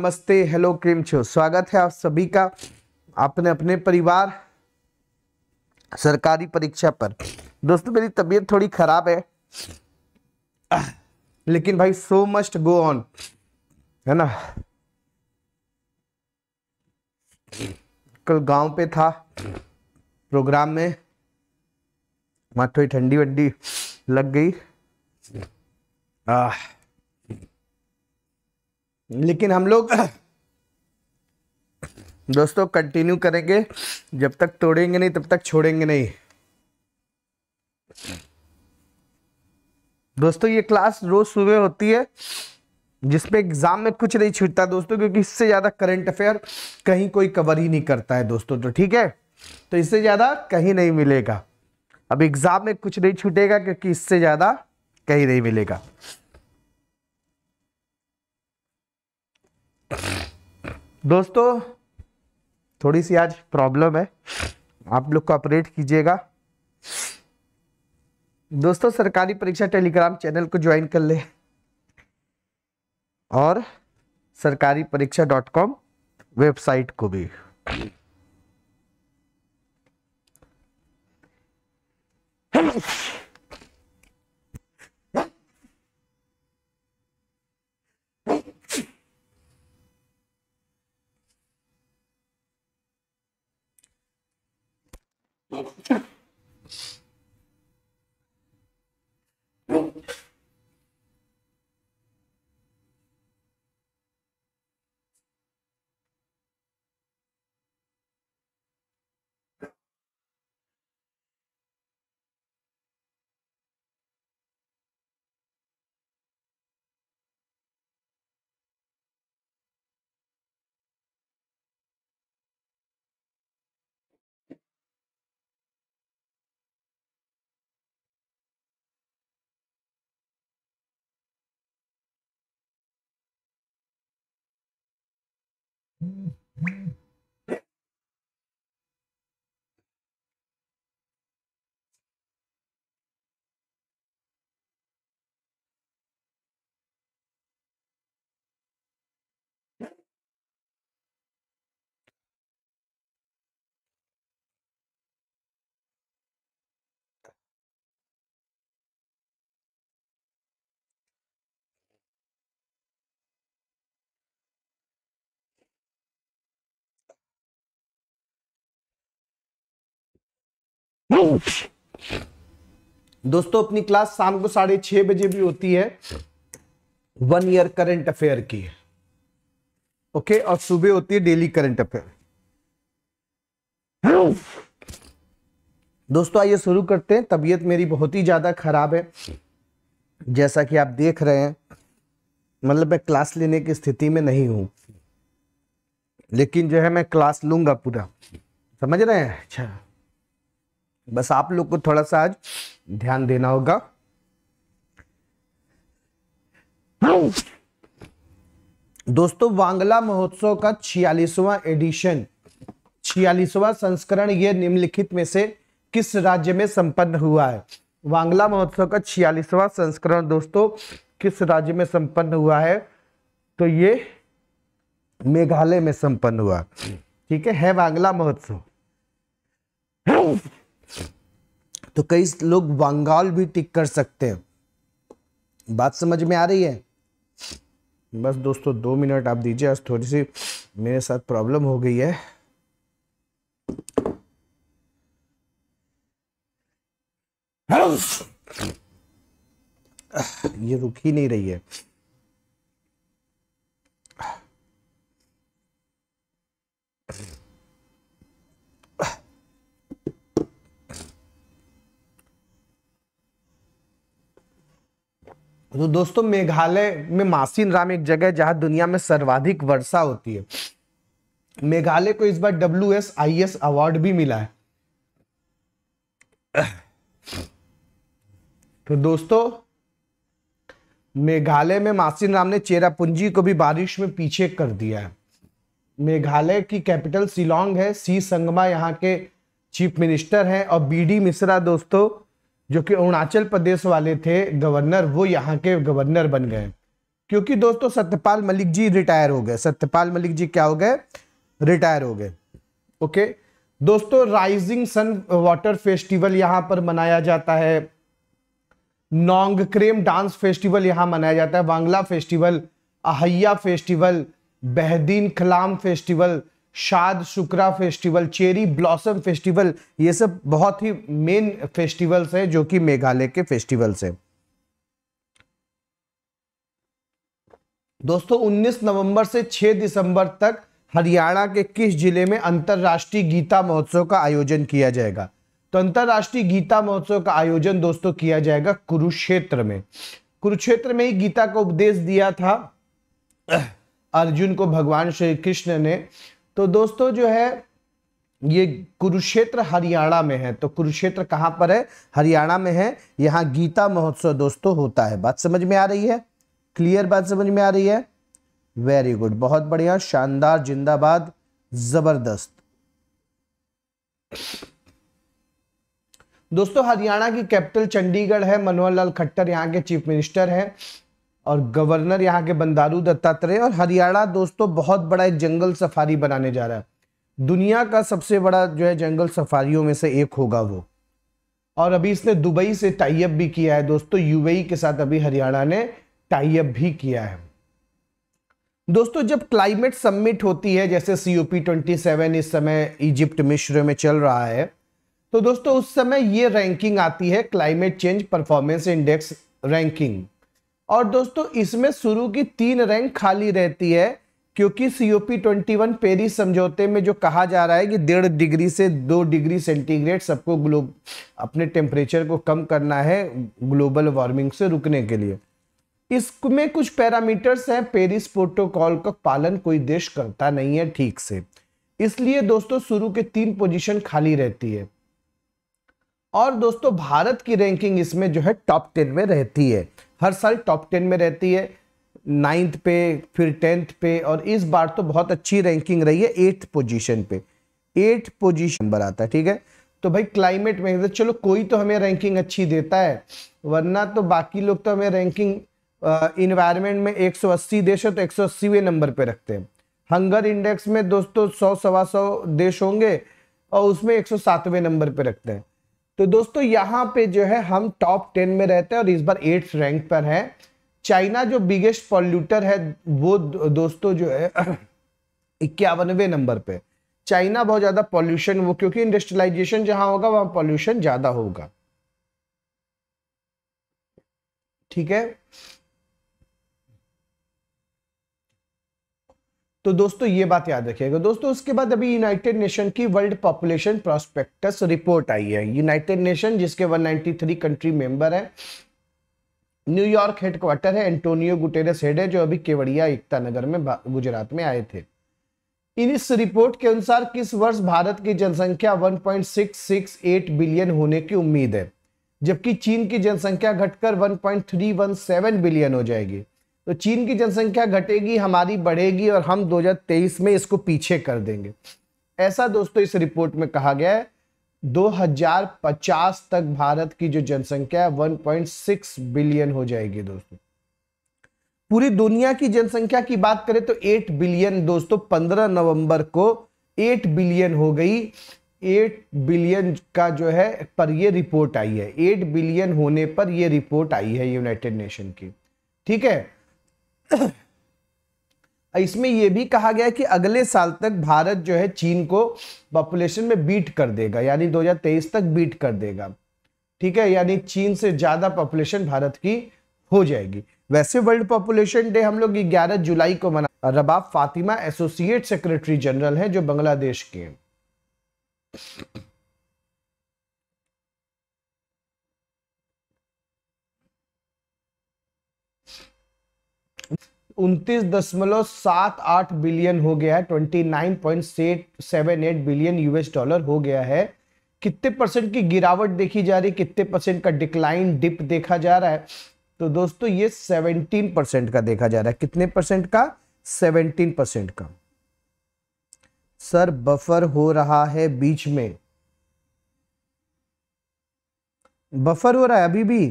नमस्ते hello cream छो स्वागत है आप सभी का आपने अपने परिवार सरकारी परीक्षा पर दोस्तों मेरी तबीयत थोड़ी खराब है लेकिन भाई सो मस्ट गो ऑन है ना कल गांव पे था प्रोग्राम में वहां थोड़ी ठंडी वंडी लग गई लेकिन हम लोग दोस्तों कंटिन्यू करेंगे जब तक तोड़ेंगे नहीं तब तक छोड़ेंगे नहीं दोस्तों ये क्लास रोज सुबह होती है जिसमें एग्जाम में कुछ नहीं छूटता दोस्तों क्योंकि इससे ज्यादा करंट अफेयर कहीं कोई कवर ही नहीं करता है दोस्तों तो ठीक है तो इससे ज्यादा कहीं नहीं मिलेगा अब एग्जाम में कुछ नहीं छूटेगा क्योंकि इससे ज्यादा कहीं नहीं मिलेगा दोस्तों थोड़ी सी आज प्रॉब्लम है आप लोग कॉपरेट कीजिएगा दोस्तों सरकारी परीक्षा टेलीग्राम चैनल को ज्वाइन कर ले और सरकारी परीक्षा डॉट कॉम वेबसाइट को भी Mm-hmm. दोस्तों अपनी क्लास शाम को साढ़े छह बजे भी होती है वन ईयर करंट अफेयर की ओके और सुबह होती है डेली करंट अफेयर दोस्तों आइए शुरू करते हैं तबीयत मेरी बहुत ही ज्यादा खराब है जैसा कि आप देख रहे हैं मतलब मैं क्लास लेने की स्थिति में नहीं हूं लेकिन जो है मैं क्लास लूंगा पूरा समझ रहे हैं अच्छा बस आप लोग को थोड़ा सा आज ध्यान देना होगा दोस्तों वांगला महोत्सव का छियालीसवां एडिशन छियालीसवां संस्करण यह निम्नलिखित में से किस राज्य में संपन्न हुआ है वांगला महोत्सव का छियालीसवां संस्करण दोस्तों किस राज्य में संपन्न हुआ है तो ये मेघालय में संपन्न हुआ ठीक है है वांगला महोत्सव तो कई लोग बंगाल भी टिक कर सकते हैं बात समझ में आ रही है बस दोस्तों दो मिनट आप दीजिए आज थोड़ी सी मेरे साथ प्रॉब्लम हो गई है ये रुक ही नहीं रही है तो दोस्तों मेघालय में मासिन राम एक जगह है जहां दुनिया में सर्वाधिक वर्षा होती है मेघालय को इस बार W S I S award भी मिला है तो दोस्तों मेघालय में मासिन राम ने चेरापुंजी को भी बारिश में पीछे कर दिया है मेघालय की कैपिटल शिलोंग है सी संगमा यहाँ के चीफ मिनिस्टर हैं और बीडी मिश्रा दोस्तों जो कि अरुणाचल प्रदेश वाले थे गवर्नर वो यहाँ के गवर्नर बन गए क्योंकि दोस्तों सत्यपाल मलिक जी रिटायर हो गए सत्यपाल मलिक जी क्या हो गए रिटायर हो गए ओके दोस्तों राइजिंग सन वाटर फेस्टिवल यहाँ पर मनाया जाता है नोंग क्रेम डांस फेस्टिवल यहाँ मनाया जाता है Wangala festival Ahaiya festival Behdienkhlam festival Shad Sukra festival cherry blossom festival ये सब बहुत ही मेन फेस्टिवल्स हैं जो कि मेघालय के फेस्टिवल्स हैं दोस्तों 19 नवंबर से 6 दिसंबर तक हरियाणा के किस जिले में अंतर्राष्ट्रीय गीता महोत्सव का आयोजन किया जाएगा तो अंतर्राष्ट्रीय गीता महोत्सव का आयोजन दोस्तों किया जाएगा कुरुक्षेत्र में कुरुक्षेत्र में ही गीता का उपदेश दिया था अर्जुन को भगवान श्री कृष्ण ने तो दोस्तों जो है ये कुरुक्षेत्र हरियाणा में है तो कुरुक्षेत्र कहां पर है हरियाणा में है यहां गीता महोत्सव दोस्तों होता है बात समझ में आ रही है क्लियर बात समझ में आ रही है वेरी गुड बहुत बढ़िया शानदार जिंदाबाद जबरदस्त दोस्तों हरियाणा की कैपिटल चंडीगढ़ है मनोहर लाल खट्टर यहाँ के चीफ मिनिस्टर हैं और गवर्नर यहाँ के बंदारू दत्तात्रेय और हरियाणा दोस्तों तो बहुत बड़ा एक जंगल सफारी बनाने जा रहा है दुनिया का सबसे बड़ा जो है जंगल सफारियों में से एक होगा वो और अभी इसने दुबई से टाइप भी किया है दोस्तों तो यूएई e के साथ अभी हरियाणा ने टाइप भी किया है दोस्तों जब क्लाइमेट सबमिट होती है जैसे सी ट्वेंटी सेवन इस समय इजिप्ट मिश्र में चल रहा है तो दोस्तों उस समय ये रैंकिंग आती है climate change performance index ranking और दोस्तों इसमें शुरू की तीन रैंक खाली रहती है क्योंकि सीओपी ट्वेंटी वन पेरिस समझौते में जो कहा जा रहा है कि डेढ़ डिग्री से दो डिग्री सेंटीग्रेड सबको ग्लोब अपने टेम्परेचर को कम करना है ग्लोबल वार्मिंग से रुकने के लिए इसमें कुछ पैरामीटर्स हैं पेरिस प्रोटोकॉल का पालन कोई देश करता नहीं है ठीक से इसलिए दोस्तों शुरू के तीन पोजिशन खाली रहती है और दोस्तों भारत की रैंकिंग इसमें जो है टॉप टेन में रहती है हर साल टॉप टेन में रहती है नाइन्थ पे फिर टेंथ पे और इस बार तो बहुत अच्छी रैंकिंग रही है एट्थ पोजीशन पे एट पोजीशन नंबर आता है ठीक है तो भाई क्लाइमेट में चलो कोई तो हमें रैंकिंग अच्छी देता है वरना तो बाकी लोग तो हमें रैंकिंग इन्वायरमेंट में 180 देश है तो 180वें नंबर पे रखते हैं हंगर इंडेक्स में दोस्तों सौ सवा सौ देश होंगे और उसमें एक नंबर पे रखते हैं तो दोस्तों यहाँ पे जो है हम टॉप टेन में रहते हैं और इस बार एट्थ रैंक पर है चाइना जो बिगेस्ट पॉल्यूटर है वो दोस्तों जो है इक्यावनवे नंबर पे चाइना बहुत ज्यादा पॉल्यूशन वो क्योंकि इंडस्ट्रियलाइजेशन जहां होगा वहां पॉल्यूशन ज्यादा होगा ठीक है तो दोस्तों ये बात याद रखिएगा दोस्तों उसके बाद अभी यूनाइटेड नेशन की वर्ल्ड पॉपुलेशन प्रोस्पेक्टस रिपोर्ट आई है यूनाइटेड नेशन जिसके 193 कंट्री मेंबर है न्यूयॉर्क हेडक्वार्टर है एंटोनियो गुटेरस हेड है जो अभी केवड़िया एकता नगर में गुजरात में आए थे इन इस रिपोर्ट के अनुसार किस वर्ष भारत की जनसंख्या वन बिलियन होने की उम्मीद है जबकि चीन की जनसंख्या घटकर 1.317 बिलियन हो जाएगी तो चीन की जनसंख्या घटेगी हमारी बढ़ेगी और हम 2023 में इसको पीछे कर देंगे ऐसा दोस्तों इस रिपोर्ट में कहा गया है 2050 तक भारत की जो जनसंख्या है 1.6 बिलियन हो जाएगी दोस्तों पूरी दुनिया की जनसंख्या की बात करें तो 8 बिलियन दोस्तों 15 नवंबर को 8 बिलियन हो गई 8 बिलियन का जो है पर यह रिपोर्ट आई है 8 बिलियन होने पर यह रिपोर्ट आई है यूनाइटेड नेशन की ठीक है इसमें यह भी कहा गया कि अगले साल तक भारत जो है चीन को पॉपुलेशन में बीट कर देगा यानी 2023 तक बीट कर देगा ठीक है यानी चीन से ज्यादा पॉपुलेशन भारत की हो जाएगी वैसे वर्ल्ड पॉपुलेशन डे हम लोग 11 जुलाई को मना Rabab Fatima associate secretary general हैं जो बांग्लादेश के हैं 29.78 दशमलव सात आठ बिलियन हो गया है twenty nine point seven eight billion US dollar हो गया है कितने परसेंट की गिरावट देखी जा रही है कितने परसेंट का डिक्लाइन डिप देखा जा रहा है तो दोस्तों ये 17 परसेंट का देखा जा रहा है कितने परसेंट का 17 परसेंट का सर बफर हो रहा है बीच में बफर हो रहा है अभी भी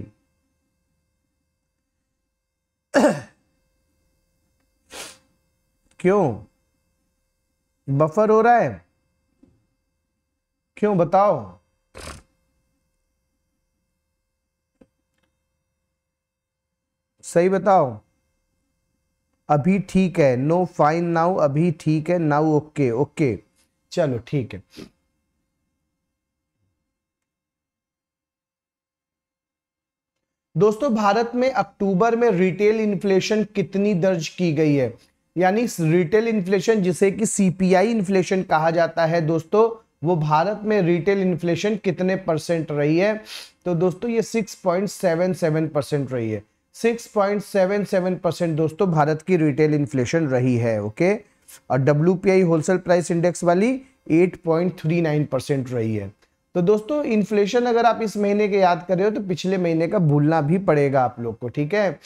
क्यों बफर हो रहा है क्यों बताओ सही बताओ अभी ठीक है नो फाइन नाउ अभी ठीक है नाउ ओके ओके चलो ठीक है दोस्तों भारत में अक्टूबर में रिटेल इन्फ्लेशन कितनी दर्ज की गई है यानी रिटेल इन्फ्लेशन जिसे कि सीपीआई इन्फ्लेशन कहा जाता है दोस्तों वो भारत में रिटेल इन्फ्लेशन कितने परसेंट रही है तो दोस्तों ये 6.77 परसेंट रही है 6.77 परसेंट दोस्तों भारत की रिटेल इन्फ्लेशन रही है ओके और डब्ल्यू होलसेल प्राइस इंडेक्स वाली 8.39 परसेंट रही है तो दोस्तों इन्फ्लेशन अगर आप इस महीने के याद कर रहे हो तो पिछले महीने का भूलना भी पड़ेगा आप लोग को ठीक है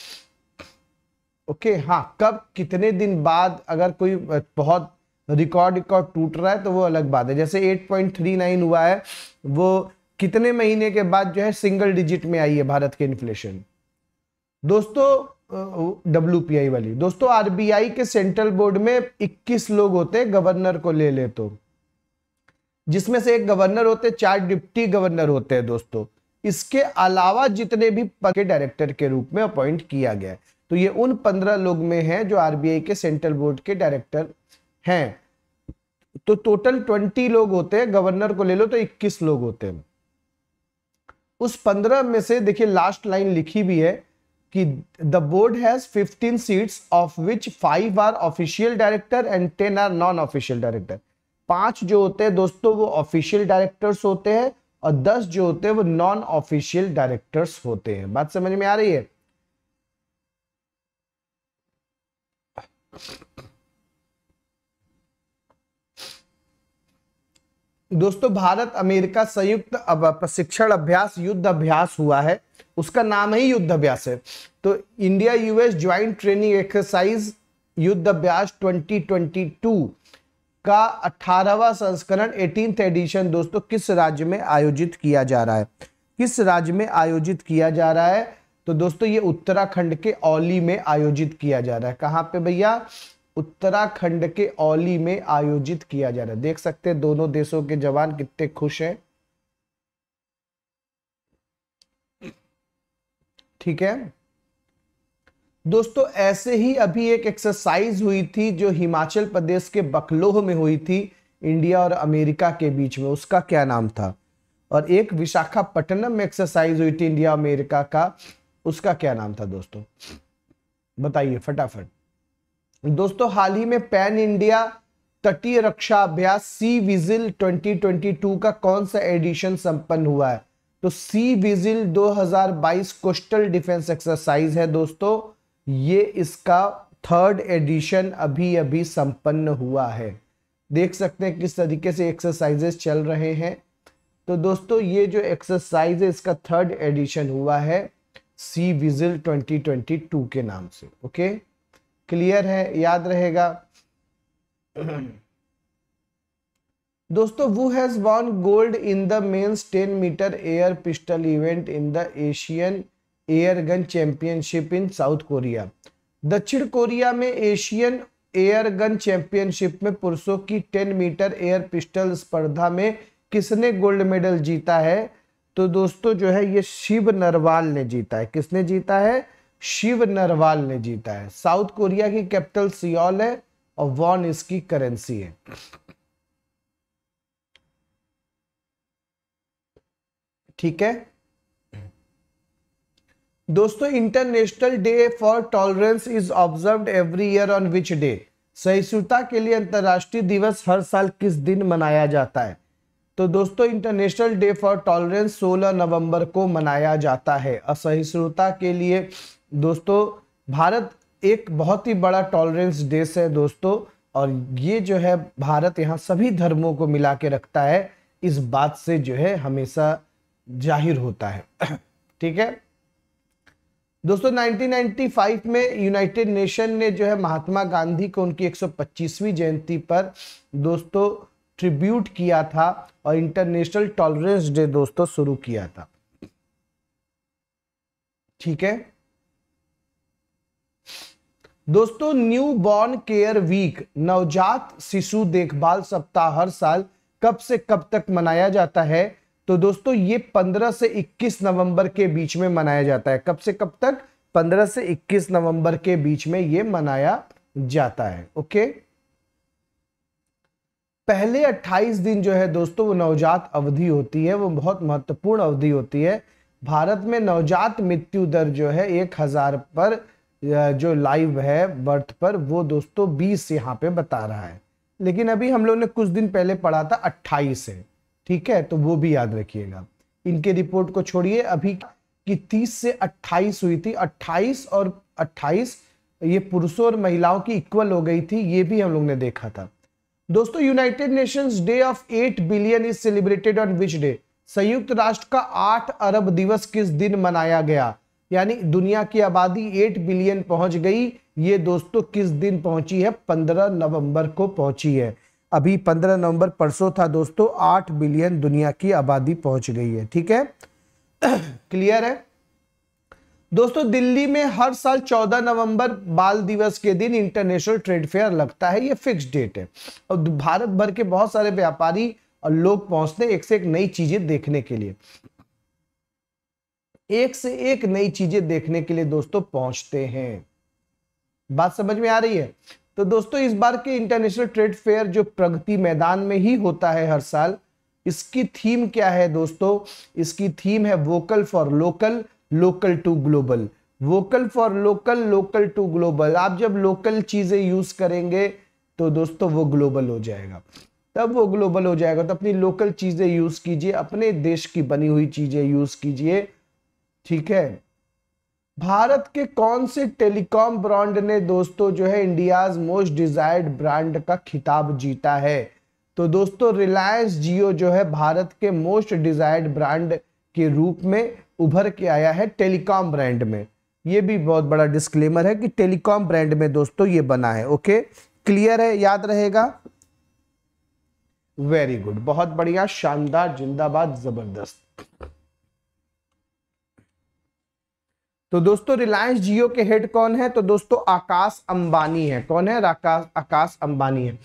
ओके हाँ कब कितने दिन बाद अगर कोई बहुत रिकॉर्ड रिकॉर्ड टूट रहा है तो वो अलग बात है जैसे 8.39 हुआ है वो कितने महीने के बाद जो है सिंगल डिजिट में आई है भारत के इन्फ्लेशन दोस्तों डब्ल्यू वाली दोस्तों आरबीआई के सेंट्रल बोर्ड में 21 लोग होते हैं गवर्नर को ले ले तो जिसमें से एक गवर्नर होते चार डिप्टी गवर्नर होते हैं दोस्तों इसके अलावा जितने भी डायरेक्टर के रूप में अपॉइंट किया गया है तो ये उन पंद्रह लोग में हैं जो आरबीआई के सेंट्रल बोर्ड के डायरेक्टर हैं तो टोटल ट्वेंटी लोग होते हैं गवर्नर को ले लो तो इक्कीस लोग होते हैं उस पंद्रह में से देखिए लास्ट लाइन लिखी भी है कि the board has fifteen seats of which five are official director and ten are non official director पांच जो होते हैं दोस्तों वो ऑफिशियल डायरेक्टर्स होते हैं और दस जो होते हैं वो नॉन ऑफिशियल डायरेक्टर्स होते हैं बात समझ में आ रही है दोस्तों भारत अमेरिका संयुक्त प्रशिक्षण अभ्यास युद्ध अभ्यास हुआ है उसका नाम ही युद्ध अभ्यास है तो India US joint training exercise Yudh Abhyas 2022 का 18वां संस्करण एटीन एडिशन दोस्तों किस राज्य में आयोजित किया जा रहा है किस राज्य में आयोजित किया जा रहा है तो दोस्तों ये उत्तराखंड के औली में आयोजित किया जा रहा है कहाँ पे भैया उत्तराखंड के औली में आयोजित किया जा रहा है देख सकते हैं दोनों देशों के जवान कितने खुश हैं ठीक है दोस्तों ऐसे ही अभी एक एक्सरसाइज हुई थी जो हिमाचल प्रदेश के बकलोह में हुई थी इंडिया और अमेरिका के बीच में उसका क्या नाम था और एक विशाखापट्टनम में एक्सरसाइज हुई थी इंडिया अमेरिका का उसका क्या नाम था दोस्तों बताइए फटाफट दोस्तों हाल ही में पैन इंडिया तटीय रक्षा अभ्यास सी विजिल 2022 का कौन सा एडिशन संपन्न हुआ है तो sea vigil 2022 coastal defence exercise है दोस्तों ये इसका थर्ड एडिशन अभी अभी संपन्न हुआ है देख सकते हैं किस तरीके से एक्सरसाइजेस चल रहे हैं तो दोस्तों ये जो एक्सरसाइज है इसका थर्ड एडिशन हुआ है सी विजिल 2022 के नाम से ओके क्लियर है याद रहेगा दोस्तों वो has won gold in the men's 10 metre air pistol event in the Asian air gun championship in South Korea दक्षिण कोरिया में एशियन एयर गन चैंपियनशिप में पुरुषों की 10 मीटर एयर पिस्टल स्पर्धा में किसने गोल्ड मेडल जीता है तो दोस्तों जो है ये शिव नरवाल ने जीता है किसने जीता है शिव नरवाल ने जीता है साउथ कोरिया की कैपिटल सियोल है और वॉन इसकी करेंसी है ठीक है दोस्तों international day for tolerance is observe every year on which day सहिष्णुता के लिए अंतर्राष्ट्रीय दिवस हर साल किस दिन मनाया जाता है तो दोस्तों इंटरनेशनल डे फॉर टॉलरेंस 16 नवंबर को मनाया जाता है असहिष्णुता के लिए दोस्तों भारत एक बहुत ही बड़ा टॉलरेंस देश है दोस्तों और ये जो है भारत यहाँ सभी धर्मों को मिला के रखता है इस बात से जो है हमेशा जाहिर होता है ठीक है दोस्तों 1995 में यूनाइटेड नेशन ने जो है महात्मा गांधी को उनकी 125वीं जयंती पर दोस्तों ट्रिब्यूट किया था और इंटरनेशनल टॉलरेंस डे दोस्तों शुरू किया था ठीक है दोस्तों न्यू बॉर्न केयर वीक नवजात शिशु देखभाल सप्ताह हर साल कब से कब तक मनाया जाता है तो दोस्तों ये 15 से 21 नवंबर के बीच में मनाया जाता है कब से कब तक 15 से 21 नवंबर के बीच में ये मनाया जाता है ओके पहले 28 दिन जो है दोस्तों वो नवजात अवधि होती है वो बहुत महत्वपूर्ण अवधि होती है भारत में नवजात मृत्यु दर जो है एक हजार पर जो लाइव है बर्थ पर वो दोस्तों 20 यहाँ पे बता रहा है लेकिन अभी हम लोग ने कुछ दिन पहले पढ़ा था 28 है ठीक है तो वो भी याद रखिएगा इनके रिपोर्ट को छोड़िए अभी की तीस से अट्ठाईस हुई थी अट्ठाईस और अट्ठाईस ये पुरुषों और महिलाओं की इक्वल हो गई थी ये भी हम लोग ने देखा था दोस्तों United Nations day of eight billion is celebrated on which day संयुक्त राष्ट्र का आठ अरब दिवस किस दिन मनाया गया यानी दुनिया की आबादी एट बिलियन पहुंच गई ये दोस्तों किस दिन पहुंची है पंद्रह नवंबर को पहुंची है अभी पंद्रह नवंबर परसों था दोस्तों आठ बिलियन दुनिया की आबादी पहुंच गई है ठीक है क्लियर है दोस्तों दिल्ली में हर साल 14 नवंबर बाल दिवस के दिन इंटरनेशनल ट्रेड फेयर लगता है ये फिक्स डेट है और भारत भर के बहुत सारे व्यापारी और लोग पहुंचते हैं एक से एक नई चीजें देखने के लिए एक से एक नई चीजें देखने के लिए दोस्तों पहुंचते हैं बात समझ में आ रही है तो दोस्तों इस बार के इंटरनेशनल ट्रेड फेयर जो प्रगति मैदान में ही होता है हर साल इसकी थीम क्या है दोस्तों इसकी थीम है vocal for local local to global vocal for local local to global आप जब लोकल चीजें यूज करेंगे तो दोस्तों वो ग्लोबल हो जाएगा तब वो ग्लोबल हो जाएगा तो अपनी लोकल चीजें यूज कीजिए अपने देश की बनी हुई चीजें यूज कीजिए ठीक है भारत के कौन से टेलीकॉम ब्रांड ने दोस्तों जो है इंडियाज मोस्ट डिजायर्ड ब्रांड का खिताब जीता है तो दोस्तों रिलायंस जियो जो है भारत के मोस्ट डिजायर्ड ब्रांड के रूप में उभर के आया है टेलीकॉम ब्रांड में ये भी बहुत बड़ा डिस्क्लेमर है कि टेलीकॉम ब्रांड में दोस्तों ये बना है ओके क्लियर है याद रहेगा वेरी गुड बहुत बढ़िया शानदार जिंदाबाद जबरदस्त तो दोस्तों रिलायंस जियो के हेड कौन है तो दोस्तों आकाश अंबानी है कौन है आकाश आकाश अंबानी है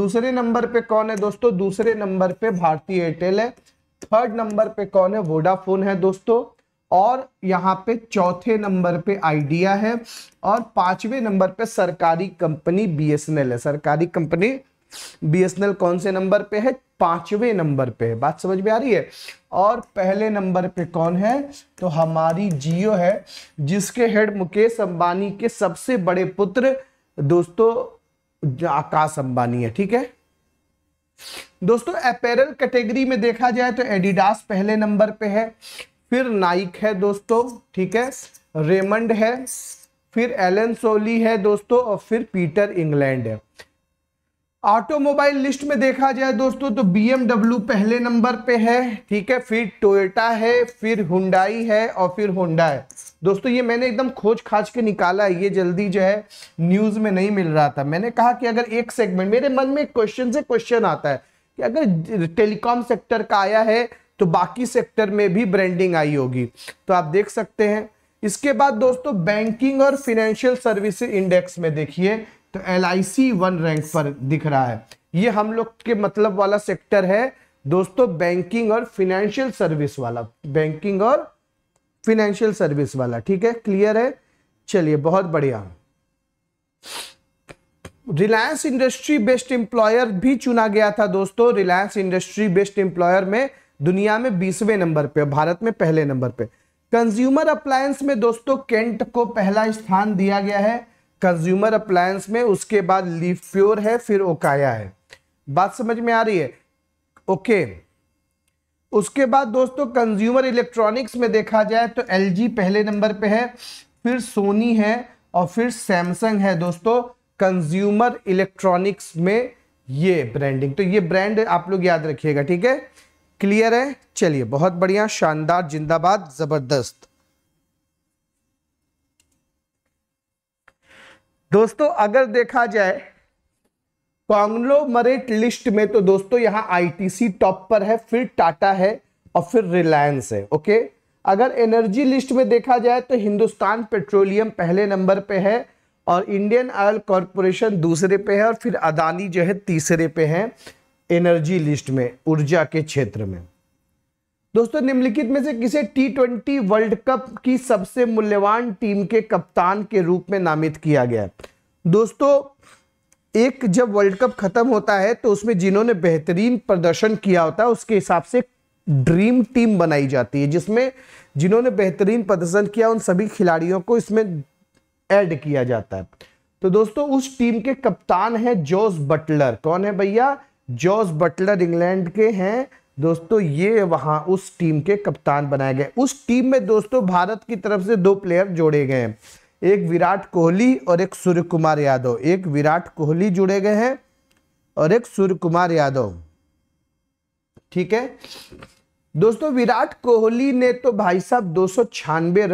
दूसरे नंबर पे कौन है दोस्तों दूसरे नंबर पे भारतीय एयरटेल है थर्ड नंबर पे कौन है वोडाफोन है दोस्तों और यहाँ पे चौथे नंबर पे आइडिया है और पांचवें नंबर पे सरकारी कंपनी बीएसएनएल है सरकारी कंपनी बीएसएनएल कौन से नंबर पे है पांचवें नंबर पे है बात समझ में आ रही है और पहले नंबर पे कौन है तो हमारी जियो है जिसके हेड मुकेश अंबानी के सबसे बड़े पुत्र दोस्तों आकाश अंबानी है ठीक है दोस्तों अपेरल कैटेगरी में देखा जाए तो एडिडास पहले नंबर पे है फिर नाइक है दोस्तों ठीक है रेमंड है फिर एलन सोली है दोस्तों और फिर पीटर इंग्लैंड है ऑटोमोबाइल लिस्ट में देखा जाए दोस्तों तो बीएमडब्ल्यू पहले नंबर पे है ठीक है फिर टोयोटा है फिर हुंडाई है और फिर होंडा है दोस्तों ये मैंने एकदम खोज खाज के निकाला ये जल्दी जो है न्यूज़ में नहीं मिल रहा था मैंने कहा कि अगर एक सेगमेंट मेरे मन में क्वेश्चन से क्वेश्चन आता है कि अगर टेलीकॉम सेक्टर का आया है तो बाकी सेक्टर में भी ब्रांडिंग आई होगी तो आप देख सकते हैं इसके बाद दोस्तों बैंकिंग और फिनेंशियल सर्विस इंडेक्स में देखिए तो एल वन रैंक पर दिख रहा है ये हम लोग के मतलब वाला सेक्टर है दोस्तों बैंकिंग और फिनेंशियल सर्विस वाला बैंकिंग और फिनेंशियल सर्विस वाला ठीक है क्लियर है चलिए बहुत बढ़िया रिलायंस इंडस्ट्री बेस्ट एम्प्लॉयर भी चुना गया था दोस्तों रिलायंस इंडस्ट्री बेस्ट एम्प्लॉयर में दुनिया में बीसवें नंबर पे भारत में पहले नंबर पे कंज्यूमर अप्लायंस में दोस्तों केंट को पहला स्थान दिया गया है कंज्यूमर अप्लायंस में उसके बाद लिफ्योर है फिर ओकाया है बात समझ में आ रही है ओके उसके बाद दोस्तों कंज्यूमर इलेक्ट्रॉनिक्स में देखा जाए तो एल पहले नंबर पर है फिर सोनी है और फिर सैमसंग है दोस्तों कंज्यूमर इलेक्ट्रॉनिक्स में ये ब्रांडिंग तो ये ब्रांड आप लोग याद रखिएगा ठीक है क्लियर है चलिए बहुत बढ़िया शानदार जिंदाबाद जबरदस्त दोस्तों अगर देखा जाए कॉन्ग्लोमरेट लिस्ट में तो दोस्तों यहां आईटीसी टॉप पर है फिर टाटा है और फिर रिलायंस है ओके अगर एनर्जी लिस्ट में देखा जाए तो हिंदुस्तान पेट्रोलियम पहले नंबर पे है और इंडियन ऑयल कॉरपोरेशन दूसरे पे है और फिर अदानी जो है तीसरे पे है एनर्जी लिस्ट में ऊर्जा के क्षेत्र में दोस्तों निम्नलिखित में से किसे टी ट्वेंटी वर्ल्ड कप की सबसे मूल्यवान टीम के कप्तान के रूप में नामित किया गया दोस्तों एक जब वर्ल्ड कप खत्म होता है तो उसमें जिन्होंने बेहतरीन प्रदर्शन किया होता है उसके हिसाब से ड्रीम टीम बनाई जाती है जिसमें जिन्होंने बेहतरीन प्रदर्शन किया उन सभी खिलाड़ियों को इसमें ऐड किया जाता है तो दोस्तों उस टीम के कप्तान है जॉस बटलर कौन है भैया जॉस बटलर इंग्लैंड के हैं दोस्तों ये वहां उस टीम के कप्तान बनाए गए उस टीम में दोस्तों भारत की तरफ से दो प्लेयर जोड़े गए हैं एक विराट कोहली और एक सूर्य कुमार यादव एक विराट कोहली जुड़े गए हैं और एक सूर्य कुमार यादव ठीक है दोस्तों विराट कोहली ने तो भाई साहब दो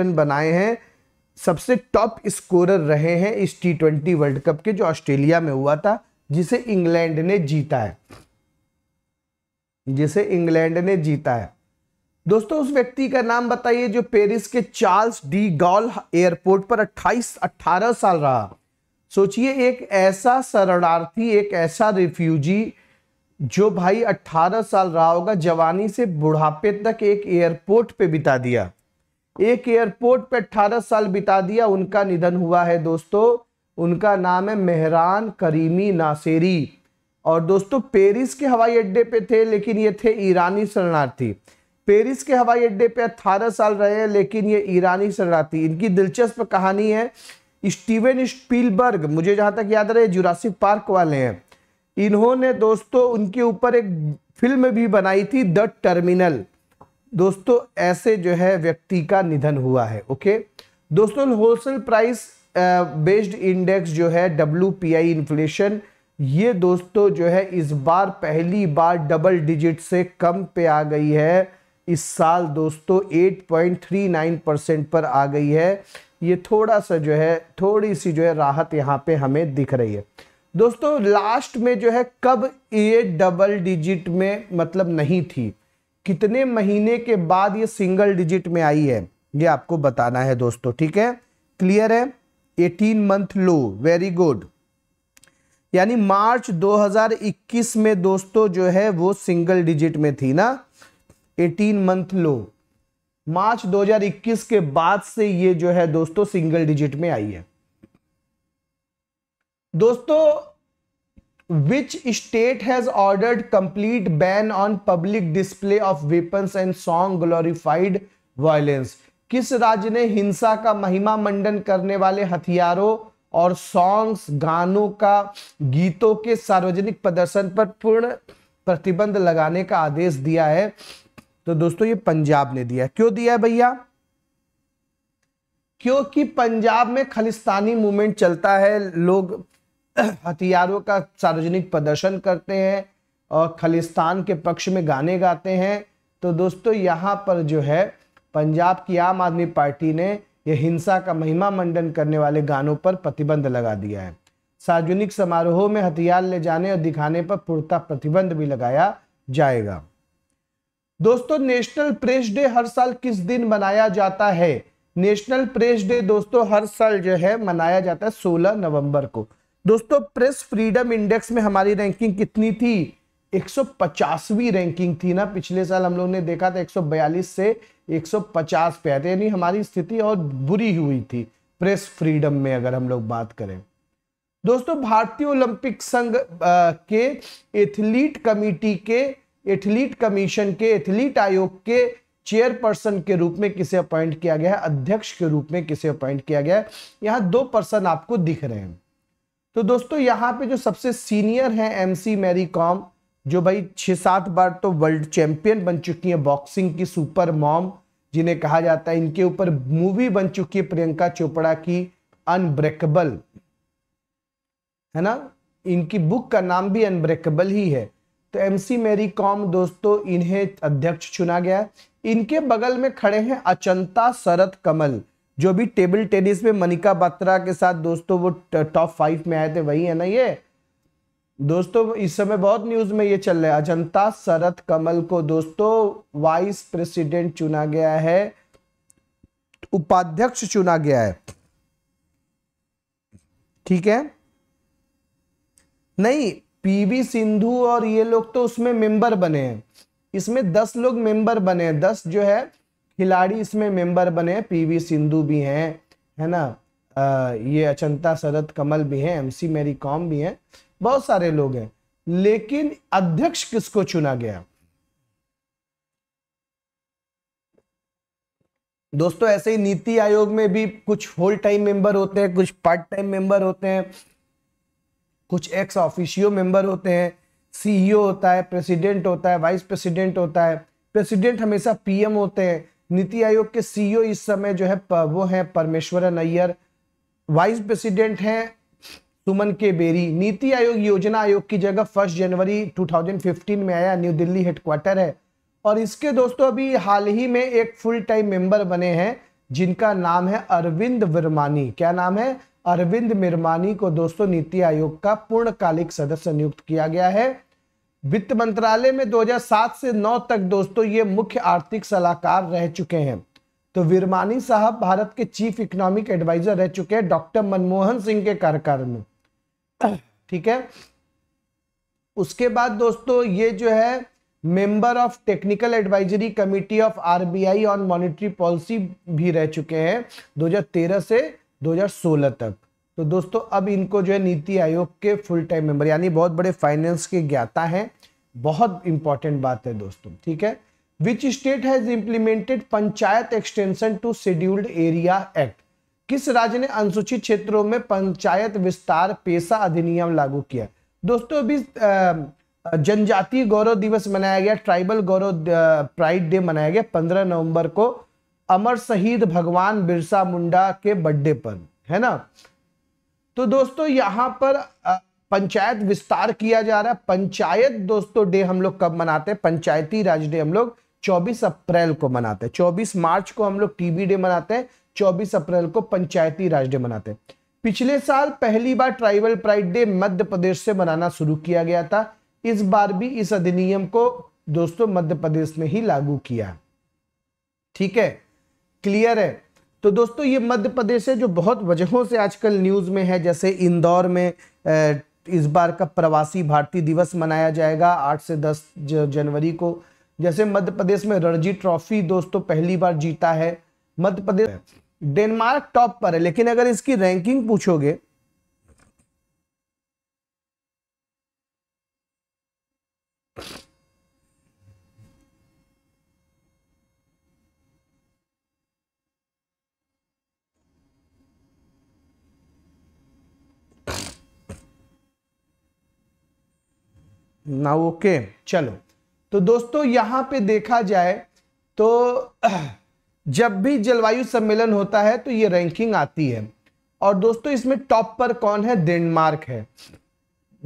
रन बनाए हैं सबसे टॉप स्कोरर रहे हैं इस टी ट्वेंटी वर्ल्ड कप के जो ऑस्ट्रेलिया में हुआ था जिसे इंग्लैंड ने जीता है जिसे इंग्लैंड ने जीता है दोस्तों उस व्यक्ति का नाम बताइए जो पेरिस के चार्ल्स डी गॉल एयरपोर्ट पर 28 18 साल रहा सोचिए एक ऐसा शरणार्थी एक ऐसा रिफ्यूजी जो भाई 18 साल रहा होगा जवानी से बुढ़ापे तक एक एयरपोर्ट पे बिता दिया एक एयरपोर्ट पे 18 साल बिता दिया उनका निधन हुआ है दोस्तों उनका नाम है मेहरान करीमी नासेरी और दोस्तों पेरिस के हवाई अड्डे पे थे लेकिन ये थे ईरानी शरणार्थी पेरिस के हवाई अड्डे पे अट्ठारह साल रहे लेकिन ये ईरानी शरणार्थी इनकी दिलचस्प कहानी है स्टीवन स्पीलबर्ग मुझे जहाँ तक याद रहे जुरासिक पार्क वाले हैं इन्होंने दोस्तों उनके ऊपर एक फिल्म भी बनाई थी द टर्मिनल दोस्तों ऐसे जो है व्यक्ति का निधन हुआ है ओके दोस्तों होलसेल प्राइस बेस्ड इंडेक्स जो है डब्ल्यू इन्फ्लेशन ये दोस्तों जो है इस बार पहली बार डबल डिजिट से कम पे आ गई है इस साल दोस्तों 8.39 परसेंट पर आ गई है ये थोड़ा सा जो है थोड़ी सी जो है राहत यहाँ पे हमें दिख रही है दोस्तों लास्ट में जो है कब ये डबल डिजिट में मतलब नहीं थी कितने महीने के बाद ये सिंगल डिजिट में आई है ये आपको बताना है दोस्तों ठीक है क्लियर है एटीन मंथ लो वेरी गुड यानी मार्च 2021 में दोस्तों जो है वो सिंगल डिजिट में थी ना 18 मंथ लो मार्च 2021 के बाद से ये जो है दोस्तों सिंगल डिजिट में आई है दोस्तों which state has ordered complete ban on public display of weapons and song glorified violence किस राज्य ने हिंसा का महिमा मंडन करने वाले हथियारों और सॉन्ग्स गानों का गीतों के सार्वजनिक प्रदर्शन पर पूर्ण प्रतिबंध लगाने का आदेश दिया है तो दोस्तों ये पंजाब ने दिया क्यों दिया है भैया क्योंकि पंजाब में खालिस्तानी मूवमेंट चलता है लोग हथियारों का सार्वजनिक प्रदर्शन करते हैं और खालिस्तान के पक्ष में गाने गाते हैं तो दोस्तों यहाँ पर जो है पंजाब की आम आदमी पार्टी ने यह हिंसा का महिमा मंडन करने वाले गानों पर प्रतिबंध लगा दिया है सार्वजनिक समारोहों में हथियार ले जाने और दिखाने पर पूर्णता प्रतिबंध भी लगाया जाएगा दोस्तों नेशनल प्रेस डे हर साल किस दिन मनाया जाता है नेशनल प्रेस डे दोस्तों हर साल जो है मनाया जाता है 16 नवंबर को दोस्तों प्रेस फ्रीडम इंडेक्स में हमारी रैंकिंग कितनी थी 150वीं रैंकिंग थी ना पिछले साल हम लोग ने देखा था 142 से 150 पे आते यानी हमारी स्थिति और बुरी हुई थी प्रेस फ्रीडम में अगर हम लोग बात करें दोस्तों भारतीय ओलंपिक संघ के एथलीट कमेटी के एथलीट कमीशन के एथलीट आयोग के चेयरपर्सन के रूप में किसे अपॉइंट किया गया है अध्यक्ष के रूप में किसे अपॉइंट किया गया है यहां दो पर्सन आपको दिख रहे हैं तो दोस्तों यहाँ पे जो सबसे सीनियर हैं एमसी मैरी कॉम जो भाई छः सात बार तो वर्ल्ड चैंपियन बन चुकी हैं बॉक्सिंग की सुपर मॉम जिन्हें कहा जाता है इनके ऊपर मूवी बन चुकी है प्रियंका चोपड़ा की अनब्रेकेबल है ना इनकी बुक का नाम भी अनब्रेकेबल ही है तो एमसी मैरी कॉम दोस्तों इन्हें अध्यक्ष चुना गया इनके बगल में खड़े हैं अचंता शरद कमल जो भी टेबल टेनिस में मनिका बत्रा के साथ दोस्तों वो टॉप फाइव में आए थे वही है ना ये दोस्तों इस समय बहुत न्यूज में ये चल रहा है अजंता शरत कमल को दोस्तों वाइस प्रेसिडेंट चुना गया है उपाध्यक्ष चुना गया है ठीक है नहीं पीवी सिंधु और ये लोग तो उसमें मेंबर बने हैं इसमें दस लोग मेंबर बने हैं दस जो है खिलाड़ी इसमें मेंबर बने पीवी सिंधु भी हैं है ना आ, ये अचंता शरद कमल भी हैं एमसी मेरी कॉम भी हैं बहुत सारे लोग हैं लेकिन अध्यक्ष किसको चुना गया दोस्तों ऐसे ही नीति आयोग में भी कुछ होल टाइम मेंबर होते हैं कुछ पार्ट टाइम मेंबर होते हैं कुछ एक्स ऑफिशियो मेंबर होते हैं सीईओ e होता है प्रेसिडेंट होता है वाइस प्रेसिडेंट होता है प्रेसिडेंट हमेशा पीएम होते हैं नीति आयोग के सीईओ e इस समय जो है वो है परमेश्वरन अय्यर वाइस प्रेसिडेंट हैं सुमन के बेरी नीति आयोग योजना आयोग की जगह फर्स्ट जनवरी 2015 में आया न्यू दिल्ली हेडक्वार्टर है और इसके दोस्तों अभी हाल ही में एक फुल टाइम मेंबर बने हैं जिनका नाम है अरविंद विरमानी क्या नाम है अरविंद मिरमानी को दोस्तों नीति आयोग का पूर्णकालिक सदस्य नियुक्त किया गया है वित्त मंत्रालय में 2007 से 9 तक दोस्तों ये मुख्य आर्थिक सलाहकार रह चुके हैं तो वीरमानी साहब भारत के चीफ इकोनॉमिक एडवाइजर रह चुके हैं डॉक्टर मनमोहन सिंह के कार्यकाल में ठीक है उसके बाद दोस्तों ये जो है member of technical advisory committee of RBI on monetary policy भी रह चुके हैं 2013 से 2016 तक तो दोस्तों अब इनको जो है नीति आयोग के फुल टाइम मेंबर यानी बहुत बड़े फाइनेंस के ज्ञाता हैं बहुत इंपॉर्टेंट बात है दोस्तों ठीक है which state has implemented panchayat extension to scheduled area act किस राज्य ने अनुसूचित क्षेत्रों में पंचायत विस्तार पेशा अधिनियम लागू किया दोस्तों अभी जनजातीय गौरव दिवस मनाया गया ट्राइबल गौरव प्राइड डे मनाया गया पंद्रह नवंबर को अमर शहीद भगवान बिरसा मुंडा के बर्थडे पर है ना तो दोस्तों यहां पर पंचायत विस्तार किया जा रहा है पंचायत दोस्तों डे हम लोग कब मनाते हैं पंचायती राज डे हम लोग 24 अप्रैल को मनाते हैं 24 मार्च को हम लोग टीबी डे मनाते हैं 24 अप्रैल को पंचायती राज डे मनाते हैं पिछले साल पहली बार tribal pride day Madhya Pradesh से मनाना शुरू किया गया था इस बार भी इस अधिनियम को दोस्तों मध्य प्रदेश में ही लागू किया ठीक है क्लियर है तो दोस्तों ये मध्य प्रदेश है जो बहुत वजहों से आजकल न्यूज़ में है जैसे इंदौर में इस बार का प्रवासी भारतीय दिवस मनाया जाएगा आठ से दस जनवरी को जैसे मध्य प्रदेश में रणजी ट्रॉफी दोस्तों पहली बार जीता है मध्य प्रदेश डेनमार्क टॉप पर है लेकिन अगर इसकी रैंकिंग पूछोगे you ना ओके चलो तो दोस्तों यहाँ पे देखा जाए तो जब भी जलवायु सम्मेलन होता है तो ये रैंकिंग आती है और दोस्तों इसमें टॉप पर कौन है डेनमार्क है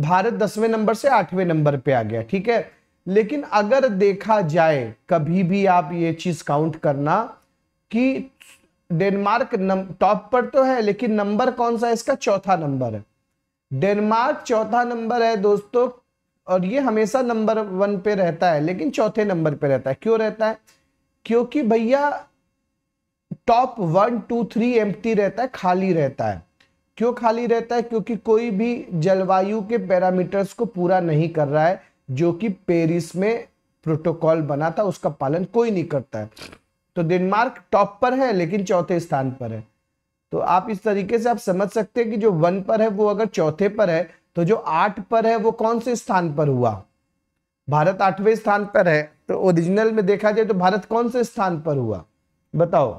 भारत दसवें नंबर से आठवें नंबर पे आ गया ठीक है लेकिन अगर देखा जाए कभी भी आप ये चीज काउंट करना कि डेनमार्क टॉप पर तो है लेकिन नंबर कौन सा है इसका चौथा नंबर है डेनमार्क चौथा नंबर है दोस्तों और ये हमेशा नंबर वन पे रहता है लेकिन चौथे नंबर पे रहता है क्यों रहता है क्योंकि भैया top one two three M रहता है खाली रहता है क्यों खाली रहता है क्योंकि कोई भी जलवायु के पैरामीटर्स को पूरा नहीं कर रहा है जो कि पेरिस में प्रोटोकॉल बना था उसका पालन कोई नहीं करता है तो डेनमार्क टॉप पर है लेकिन चौथे स्थान पर है तो आप इस तरीके से आप समझ सकते हैं कि जो वन पर है वो अगर चौथे पर है तो जो आठ पर है वो कौन से स्थान पर हुआ भारत आठवें स्थान पर है तो ओरिजिनल में देखा जाए तो भारत कौन से स्थान पर हुआ बताओ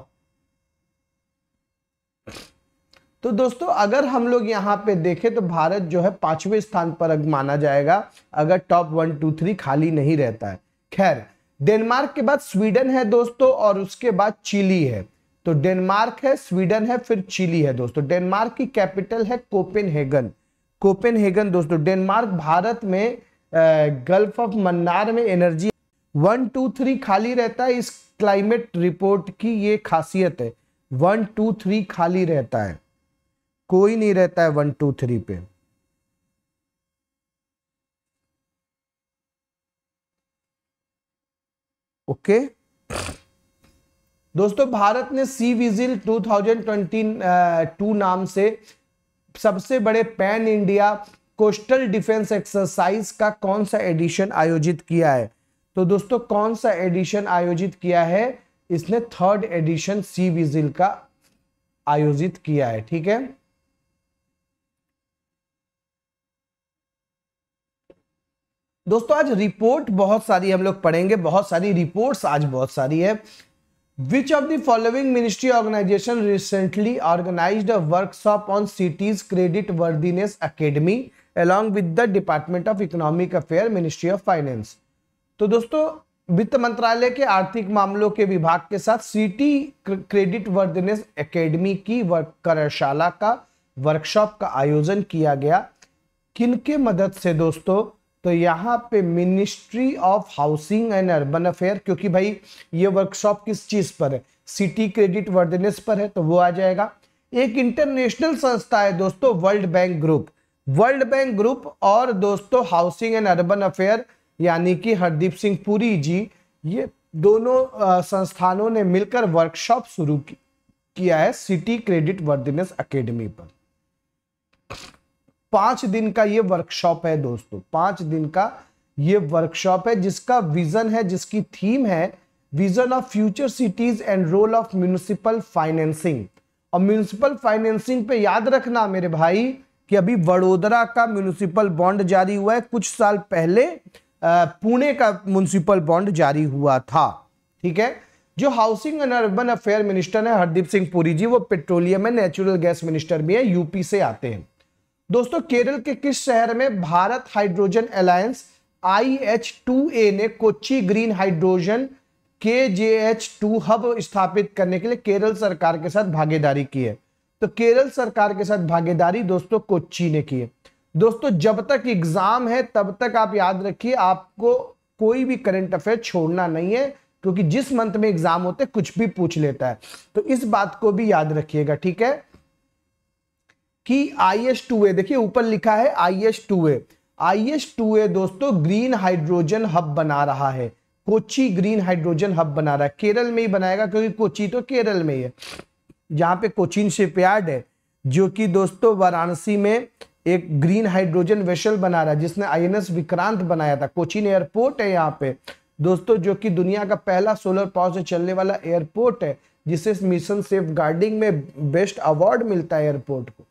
तो दोस्तों अगर हम लोग यहाँ पे देखें तो भारत जो है पांचवें स्थान पर माना जाएगा अगर टॉप वन टू थ्री खाली नहीं रहता है खैर डेनमार्क के बाद स्वीडन है दोस्तों और उसके बाद चिली है तो डेनमार्क है स्वीडन है फिर चिली है दोस्तों डेनमार्क की कैपिटल है कोपेनहेगन कोपेनहेगन दोस्तों डेनमार्क भारत में गल्फ ऑफ मन्नार में एनर्जी वन टू थ्री खाली रहता है इस क्लाइमेट रिपोर्ट की ये खासियत है वन टू थ्री खाली रहता है कोई नहीं रहता है वन टू थ्री पे ओके दोस्तों भारत ने सी विजिल 2022 नाम से सबसे बड़े pan India coastal defence exercise का कौन सा एडिशन आयोजित किया है तो दोस्तों कौन सा एडिशन आयोजित किया है इसने थर्ड एडिशन सी विजिल का आयोजित किया है ठीक है दोस्तों आज रिपोर्ट बहुत सारी हम लोग पढ़ेंगे बहुत सारी रिपोर्ट्स आज बहुत सारी है Which of the following ministry organization recently organized a workshop on cities credit worthiness academy along with the Department of Economic Affairs Ministry of Finance? तो दोस्तों वित्त मंत्रालय के आर्थिक मामलों के विभाग के साथ सिटी क्रेडिट वर्दनेस एकेडमी की वर्क कार्यशाला का वर्कशॉप का आयोजन किया गया किनके मदद से दोस्तों तो यहाँ पे ministry of housing and urban affair क्योंकि भाई ये वर्कशॉप किस चीज़ पर है सिटी क्रेडिट वर्दनेस पर है तो वो आ जाएगा एक इंटरनेशनल संस्था है दोस्तों World Bank group World Bank group और दोस्तों हाउसिंग एंड अर्बन अफेयर यानी कि हरदीप सिंह पुरी जी ये दोनों संस्थानों ने मिलकर वर्कशॉप शुरू किया है सिटी क्रेडिट वर्दिनेस अकेडमी पर पांच दिन का ये वर्कशॉप है दोस्तों पांच दिन का ये वर्कशॉप है जिसका विजन है जिसकी थीम है vision of future cities and role of municipal financing और म्यूनिसिपल फाइनेंसिंग पे याद रखना मेरे भाई कि अभी वडोदरा का म्यूनिसिपल बॉन्ड जारी हुआ है कुछ साल पहले पुणे का म्यूनिसिपल बॉन्ड जारी हुआ था ठीक है जो housing and urban affair minister है हरदीप सिंह पुरी जी वो petroleum and natural gas minister भी है यूपी से आते हैं दोस्तों केरल के किस शहर में भारत हाइड्रोजन अलायंस आई ने कोची ग्रीन हाइड्रोजन के जे एच टू हब स्थापित करने के लिए केरल सरकार के साथ भागीदारी की है तो केरल सरकार के साथ भागीदारी दोस्तों कोची ने की है दोस्तों जब तक एग्जाम है तब तक आप याद रखिए आपको कोई भी करंट अफेयर छोड़ना नहीं है क्योंकि जिस मंथ में एग्जाम होते कुछ भी पूछ लेता है तो इस बात को भी याद रखिएगा ठीक है कि आई एस टू ए देखिए ऊपर लिखा है I S two A I S two A दोस्तों ग्रीन हाइड्रोजन हब बना रहा है कोची ग्रीन हाइड्रोजन हब बना रहा है केरल में ही बनाएगा क्योंकि कोची तो केरल में ही है जहां पे कोचीन शिपयार्ड है जो कि दोस्तों वाराणसी में एक ग्रीन हाइड्रोजन वेसल बना रहा है जिसने एस विक्रांत बनाया था कोचिन एयरपोर्ट है यहाँ पे दोस्तों जो कि दुनिया का पहला सोलर पावर से चलने वाला एयरपोर्ट है जिसे मिशन सेफ गार्डिंग में बेस्ट अवार्ड मिलता है एयरपोर्ट को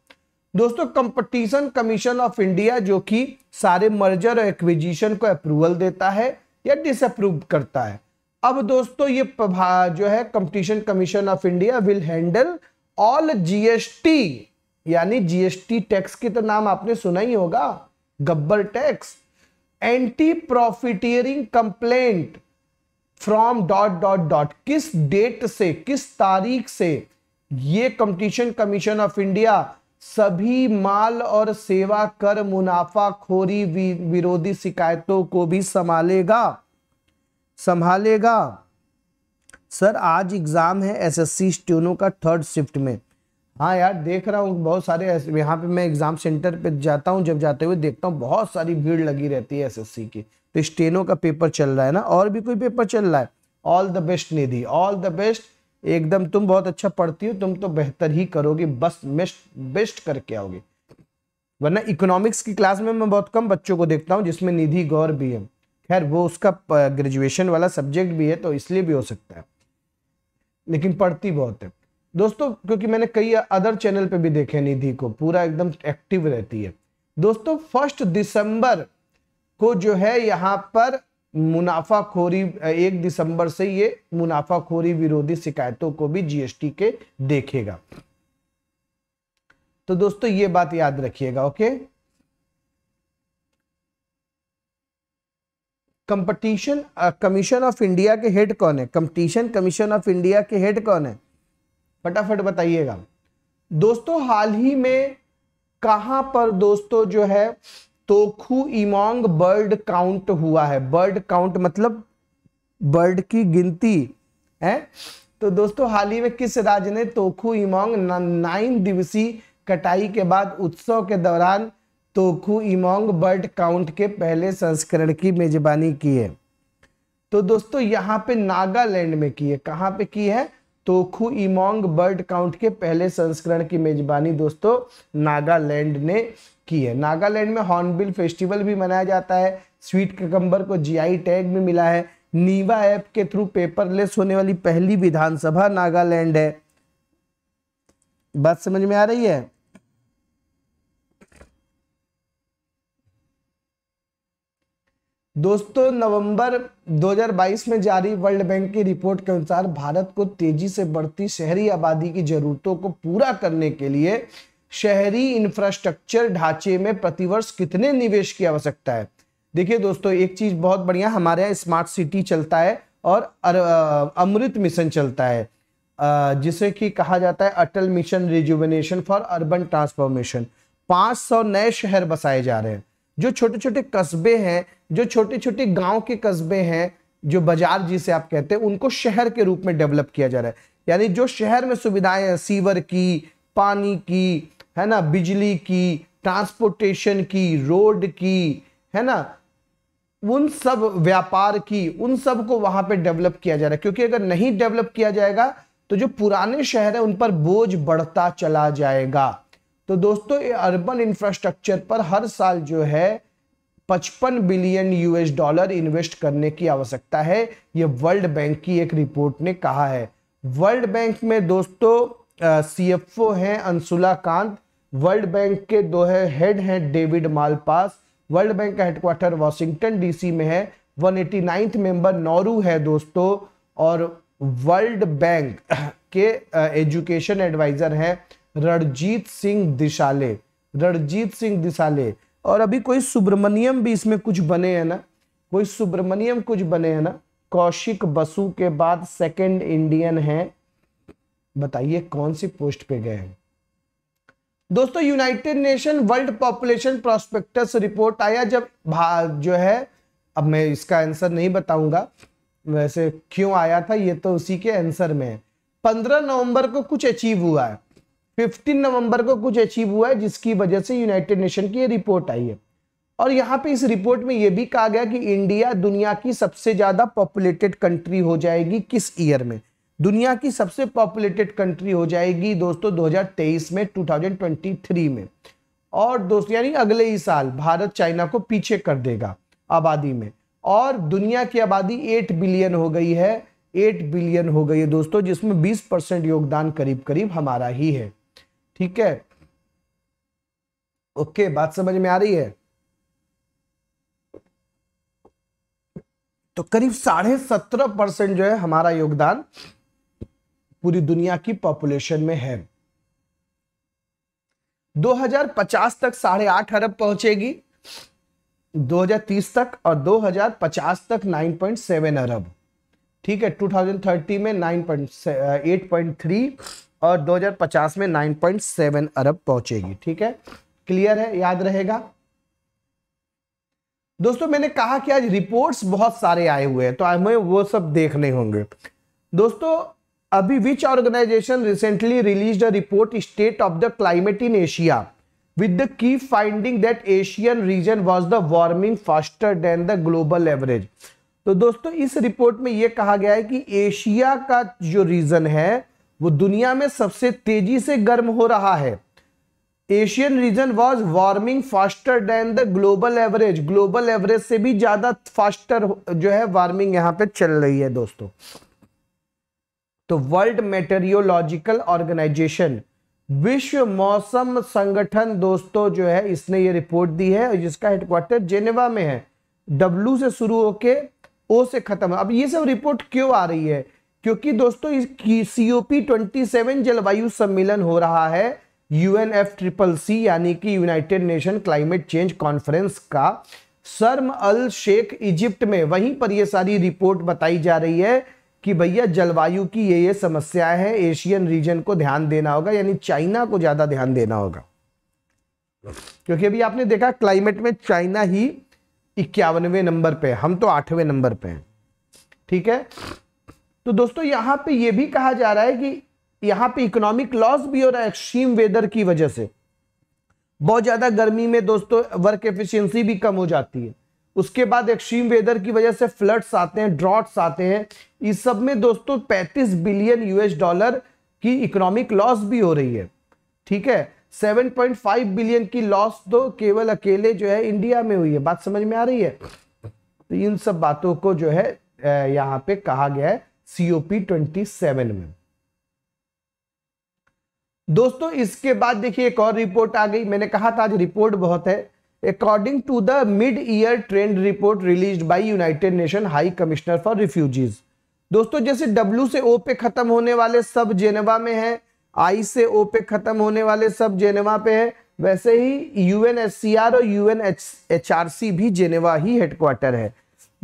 दोस्तों कंपटीशन कमीशन ऑफ इंडिया जो कि सारे मर्जर और एक्विजिशन को अप्रूवल देता है या डिसअप्रूव करता है अब दोस्तों ये जो है competition commission of India will handle all GST यानी जीएसटी टैक्स की तो नाम आपने सुना ही होगा Gabbar tax anti profiteering complaint from dot dot dot किस डेट से किस तारीख से ये कंपटीशन कमीशन ऑफ इंडिया सभी माल और सेवा कर मुनाफाखोरी विरोधी शिकायतों को भी संभालेगा संभालेगा सर आज एग्ज़ाम है एसएससी एस का थर्ड शिफ्ट में हाँ यार देख रहा हूँ बहुत सारे यहाँ पे मैं एग्ज़ाम सेंटर पे जाता हूँ जब जाते हुए देखता हूँ बहुत सारी भीड़ लगी रहती है एसएससी की तो स्टेनो का पेपर चल रहा है ना और भी कोई पेपर चल रहा है all the best Nidhi all the best एकदम तुम बहुत अच्छा पढ़ती हो तुम तो बेहतर ही करोगे बस बेस्ट बेस्ट करके आओगे वरना इकोनॉमिक्स की क्लास में मैं बहुत कम बच्चों को देखता हूँ जिसमें निधि गौर भी है खैर वो उसका ग्रेजुएशन वाला सब्जेक्ट भी है तो इसलिए भी हो सकता है लेकिन पढ़ती बहुत है दोस्तों क्योंकि मैंने कई अदर चैनल पे भी देखे निधि को पूरा एकदम एक्टिव रहती है दोस्तों फर्स्ट दिसंबर को जो है यहाँ पर मुनाफाखोरी एक दिसंबर से ये मुनाफाखोरी विरोधी शिकायतों को भी जीएसटी के देखेगा तो दोस्तों ये बात याद रखिएगा okay competition commission of India के हेड कौन है कंपटीशन कमीशन ऑफ इंडिया के हेड कौन है फटाफट बताइएगा दोस्तों हाल ही में कहां पर दोस्तों जो है तोखू इमोंग बर्ड काउंट हुआ है बर्ड काउंट मतलब बर्ड की गिनती है तो दोस्तों हाल ही में किस राज्य ने तोखू इमोंग नाइन दिवसीय कटाई के बाद उत्सव के दौरान तोखू इमोंग बर्ड काउंट के पहले संस्करण की मेजबानी की है तो दोस्तों यहाँ पे नागालैंड में की है कहाँ पे की है तोखू इमोंग बर्ड काउंट के पहले संस्करण की मेजबानी दोस्तों नागालैंड ने की है नागालैंड में हॉर्नबिल फेस्टिवल भी मनाया जाता है स्वीट ककम्बर को जीआई टैग भी मिला है नीवा ऐप के थ्रू पेपरलेस होने वाली पहली विधानसभा नागालैंड है बात समझ में आ रही है दोस्तों नवंबर 2022 में जारी वर्ल्ड बैंक की रिपोर्ट के अनुसार भारत को तेजी से बढ़ती शहरी आबादी की जरूरतों को पूरा करने के लिए शहरी इंफ्रास्ट्रक्चर ढांचे में प्रतिवर्ष कितने निवेश की आवश्यकता है देखिए दोस्तों एक चीज़ बहुत बढ़िया हमारे यहाँ स्मार्ट सिटी चलता है और अमृत मिशन चलता है जिसे कि कहा जाता है Atal mission rejuvenation for urban transformation 500 नए शहर बसाए जा रहे हैं जो छोटे छोटे कस्बे हैं जो छोटे छोटे गांव के कस्बे हैं जो बाजार जिसे आप कहते हैं उनको शहर के रूप में डेवलप किया जा रहा है यानी जो शहर में सुविधाएं हैं सीवर की पानी की है ना बिजली की ट्रांसपोर्टेशन की रोड की है ना उन सब व्यापार की उन सब को वहां पे डेवलप किया जा रहा है क्योंकि अगर नहीं डेवलप किया जाएगा तो जो पुराने शहर है उन पर बोझ बढ़ता चला जाएगा तो दोस्तों ये अर्बन इंफ्रास्ट्रक्चर पर हर साल जो है 55 बिलियन यूएस डॉलर इन्वेस्ट करने की आवश्यकता है ये वर्ल्ड बैंक की एक रिपोर्ट ने कहा है वर्ल्ड बैंक में दोस्तों ओ है अंशुला कांत वर्ल्ड बैंक के दो है हेड हैं डेविड मालपास वर्ल्ड बैंक का हेडक्वार्टर वॉशिंगटन डीसी में है वन एटी मेंबर नौरू है दोस्तों और वर्ल्ड बैंक के एजुकेशन एडवाइजर हैं रणजीत सिंह दिशाले रणजीत सिंह दिशाले और अभी कोई सुब्रमण्यम भी इसमें कुछ बने हैं ना कोई सुब्रमण्यम कुछ बने हैं ना कौशिक बसु के बाद सेकंड इंडियन हैं बताइए कौन सी पोस्ट पे गए हैं दोस्तों United Nation world population prospectus report आया जब जो है अब मैं इसका आंसर नहीं बताऊंगा वैसे क्यों आया था ये तो उसी के आंसर में है पंद्रह नवंबर को कुछ अचीव हुआ है फिफ्टीन नवंबर को कुछ अचीव हुआ है जिसकी वजह से यूनाइटेड नेशन की ये रिपोर्ट आई है और यहाँ पे इस रिपोर्ट में ये भी कहा गया कि इंडिया दुनिया की सबसे ज्यादा पॉपुलेटेड कंट्री हो जाएगी किस ईयर में दुनिया की सबसे पॉपुलेटेड कंट्री हो जाएगी दोस्तों 2023 में 2023 में और दोस्त यानी अगले ही साल भारत चाइना को पीछे कर देगा आबादी में और दुनिया की आबादी 8 बिलियन हो गई है 8 बिलियन हो गई है दोस्तों जिसमें 20 परसेंट योगदान करीब करीब हमारा ही है ठीक है ओके बात समझ में आ रही है तो करीब साढ़े सत्रह परसेंट जो है हमारा योगदान पूरी दुनिया की पॉपुलेशन में है 2050 तक साढ़े आठ अरब पहुंचेगी 2030 तक और 2050 तक 9.7 अरब ठीक है 2030 में 9.8.3 और 2050 में 9.7 अरब पहुंचेगी ठीक है क्लियर है याद रहेगा दोस्तों मैंने कहा कि आज रिपोर्ट्स बहुत सारे आए हुए हैं तो हमें वो सब देखने होंगे दोस्तों अभी which organisation recently release a report state of the climate in Asia with the key finding that Asian region was the warming faster than the global average तो दोस्तों इस रिपोर्ट में यह कहा गया है कि एशिया का जो रीजन है वो दुनिया में सबसे तेजी से गर्म हो रहा है Asian region was warming faster than the global average global average से भी ज्यादा फास्टर जो है वार्मिंग यहां पे चल रही है दोस्तों तो वर्ल्ड मेटेरियोलॉजिकल ऑर्गेनाइजेशन विश्व मौसम संगठन दोस्तों जो है इसने ये रिपोर्ट दी है और जिसका हेडक्वार्टर जेनेवा में है डब्ल्यू से शुरू होके ओ से खत्म अब ये सब रिपोर्ट क्यों आ रही है क्योंकि दोस्तों सीओपी ट्वेंटी सेवन जलवायु सम्मेलन हो रहा है एफ ट्रिपल सी यानी कि United Nation climate change conference का शर्म अल शेख इजिप्ट में वहीं पर यह सारी रिपोर्ट बताई जा रही है कि भैया जलवायु की ये ये समस्याएं हैं एशियन रीजन को ध्यान देना होगा यानी चाइना को ज़्यादा ध्यान देना होगा क्योंकि अभी आपने देखा क्लाइमेट में चाइना ही इक्यावनवे नंबर पे हम तो आठवें नंबर पे हैं ठीक है तो दोस्तों यहां पे ये भी कहा जा रहा है कि यहां पे इकोनॉमिक लॉस भी हो रहा है एक्सट्रीम वेदर की वजह से बहुत ज़्यादा गर्मी में दोस्तों वर्क एफिशियंसी भी कम हो जाती है उसके बाद एक्सट्रीम वेदर की वजह से फ्लड्स आते हैं ड्रॉट्स आते हैं इस सब में दोस्तों 35 बिलियन यूएस डॉलर की इकोनॉमिक लॉस भी हो रही है ठीक है 7.5 बिलियन की लॉस तो केवल अकेले जो है इंडिया में हुई है बात समझ में आ रही है तो इन सब बातों को जो है यहाँ पे कहा गया है सीओपी ट्वेंटी सेवन में दोस्तों इसके बाद देखिए एक और रिपोर्ट आ गई मैंने कहा था आज रिपोर्ट बहुत है according to the mid year trend report release by United Nation high commissioner for refugees दोस्तों जैसे डब्ल्यू से ओ पे खत्म होने वाले सब जेनेवा में है आई से ओ पे खत्म होने वाले सब जेनेवा पे है वैसे ही यूएनएचसीआर और यूएनएचआरसी भी जेनेवा ही हेडक्वार्टर है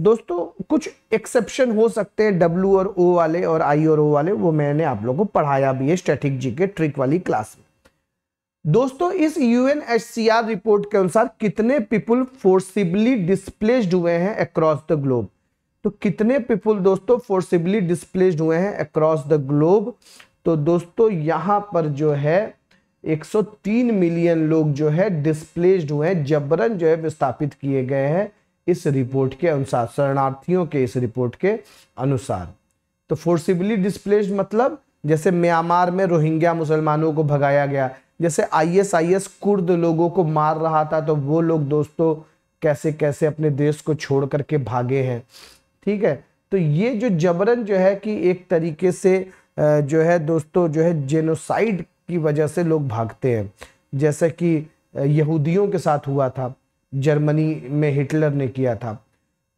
दोस्तों कुछ एक्सेप्शन हो सकते हैं डब्ल्यू और ओ वाले और आई और ओ वाले वो मैंने आप लोगों को पढ़ाया भी है स्ट्रेटिक जी के ट्रिक वाली क्लास में दोस्तों इस यूएनएचसीआर रिपोर्ट के अनुसार कितने पीपुल फोर्सिबली डिस्प्लेस्ड हुए हैं अक्रॉस द ग्लोब तो कितने पीपुल दोस्तों फोर्सिबली डिस्प्लेस्ड हुए हैं अक्रॉस द ग्लोब तो दोस्तों यहां पर जो है 103 मिलियन लोग जो है डिस्प्लेस्ड हुए हैं जबरन जो है विस्थापित किए गए हैं इस रिपोर्ट के अनुसार शरणार्थियों के इस रिपोर्ट के अनुसार तो फोर्सिबली डिस्प्लेस्ड मतलब जैसे म्यांमार में रोहिंग्या मुसलमानों को भगाया गया जैसे आईएसआईएस कुर्द लोगों को मार रहा था तो वो लोग दोस्तों कैसे कैसे अपने देश को छोड़ करके भागे हैं ठीक है तो ये जो जबरन जो है कि एक तरीके से जो है दोस्तों जो है जेनोसाइड की वजह से लोग भागते हैं जैसे कि यहूदियों के साथ हुआ था जर्मनी में हिटलर ने किया था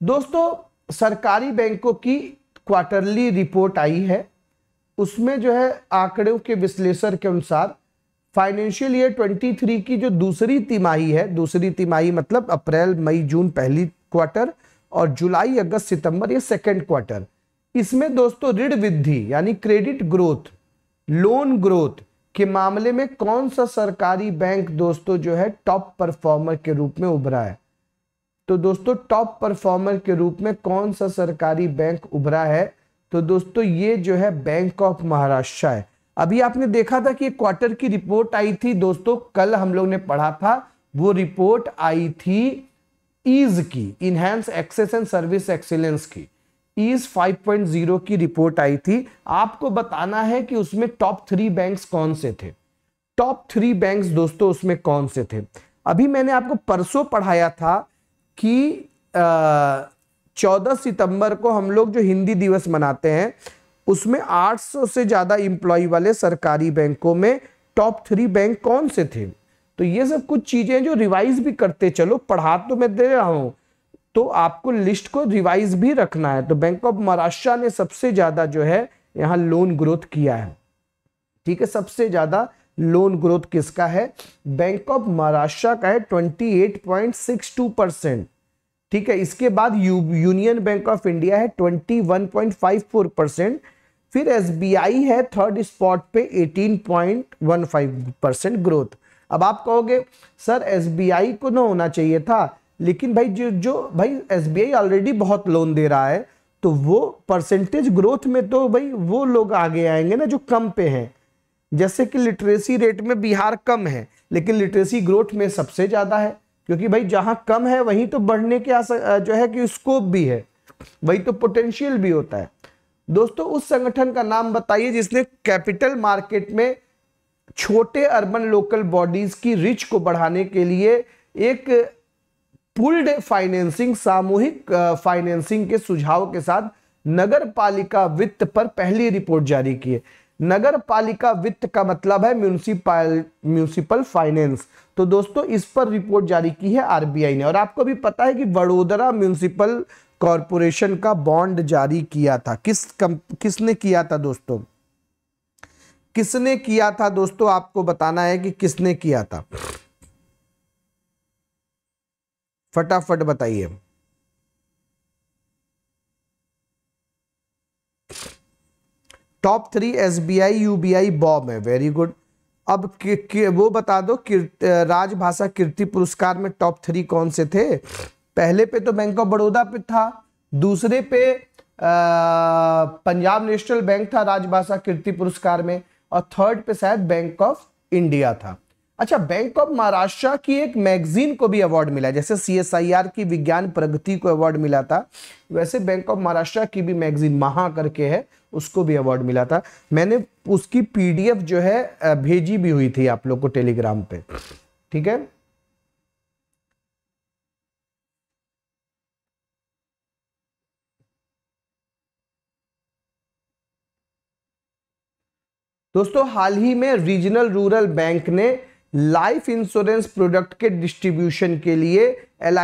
दोस्तों सरकारी बैंकों की क्वार्टरली रिपोर्ट आई है उसमें जो है आंकड़ों के विश्लेषण के अनुसार फाइनेंशियल ईयर 23 की जो दूसरी तिमाही है दूसरी तिमाही मतलब अप्रैल मई जून पहली क्वार्टर और जुलाई अगस्त सितंबर ये सेकेंड क्वार्टर इसमें दोस्तों ऋण वृद्धि यानी क्रेडिट ग्रोथ लोन ग्रोथ के मामले में कौन सा सरकारी बैंक दोस्तों जो है टॉप परफॉर्मर के रूप में उभरा है तो दोस्तों टॉप परफॉर्मर के रूप में कौन सा सरकारी बैंक उभरा है तो दोस्तों ये जो है बैंक ऑफ महाराष्ट्र है अभी आपने देखा था कि क्वार्टर की रिपोर्ट आई थी दोस्तों कल हम लोग ने पढ़ा था वो रिपोर्ट आई थी ईज की enhance access and service excellence की ईज 5.0 की रिपोर्ट आई थी आपको बताना है कि उसमें टॉप थ्री बैंक्स कौन से थे टॉप थ्री बैंक्स दोस्तों उसमें कौन से थे अभी मैंने आपको परसों पढ़ाया था कि चौदह सितंबर को हम लोग जो हिंदी दिवस मनाते हैं उसमें 800 से ज़्यादा इंप्लॉय वाले सरकारी बैंकों में टॉप थ्री बैंक कौन से थे तो ये सब कुछ चीज़ें जो रिवाइज भी करते चलो पढ़ा तो मैं दे रहा हूं तो आपको लिस्ट को रिवाइज भी रखना है तो बैंक ऑफ महाराष्ट्र ने सबसे ज़्यादा जो है यहां लोन ग्रोथ किया है ठीक है सबसे ज़्यादा लोन ग्रोथ किसका है बैंक ऑफ महाराष्ट्र का है टू परसेंट ठीक है इसके बाद U, Union Bank of India है 21.54 परसेंट फिर एसबीआई है थर्ड स्पॉट पे 18.15 परसेंट ग्रोथ अब आप कहोगे सर एसबीआई को ना होना चाहिए था लेकिन भाई जो जो भाई एसबीआई ऑलरेडी बहुत लोन दे रहा है तो वो परसेंटेज ग्रोथ में तो भाई वो लोग आगे आएंगे ना जो कम पे हैं जैसे कि लिटरेसी रेट में बिहार कम है लेकिन लिटरेसी ग्रोथ में सबसे ज़्यादा है क्योंकि भाई जहां कम है वहीं तो बढ़ने के जो है कि स्कोप भी है वही तो पोटेंशियल भी होता है दोस्तों उस संगठन का नाम बताइए जिसने कैपिटल मार्केट में छोटे अर्बन लोकल बॉडीज की रिच को बढ़ाने के लिए एक पुल्ड फाइनेंसिंग सामूहिक फाइनेंसिंग के सुझाव के साथ नगर पालिका वित्त पर पहली रिपोर्ट जारी की है नगर पालिका वित्त का मतलब है म्यूनिसिपल म्यूनिसिपल फाइनेंस तो दोस्तों इस पर रिपोर्ट जारी की है आरबीआई ने और आपको भी पता है कि वडोदरा म्यूनिसिपल कॉरपोरेशन का बॉन्ड जारी किया था किस कम, किसने किया था दोस्तों किसने किया था दोस्तों आपको बताना है कि किसने किया था फटाफट बताइए top three S B I U B I BOB है वेरी गुड अब कि, कि, वो बता दो राजभाषा कीर्ति पुरस्कार में टॉप थ्री कौन से थे पहले पे तो बैंक ऑफ बड़ौदा पे था दूसरे पे पंजाब नेशनल बैंक था राजभाषा कीर्ति पुरस्कार में और थर्ड पे शायद बैंक ऑफ इंडिया था अच्छा बैंक ऑफ महाराष्ट्र की एक मैगजीन को भी अवार्ड मिला जैसे सीएसआईआर की विज्ञान प्रगति को अवार्ड मिला था वैसे बैंक ऑफ महाराष्ट्र की भी मैगजीन महा करके है उसको भी अवार्ड मिला था मैंने उसकी पीडीएफ जो है भेजी भी हुई थी आप लोग को टेलीग्राम पे ठीक है दोस्तों हाल ही में रीजनल रूरल बैंक ने लाइफ इंश्योरेंस प्रोडक्ट के डिस्ट्रीब्यूशन के लिए एल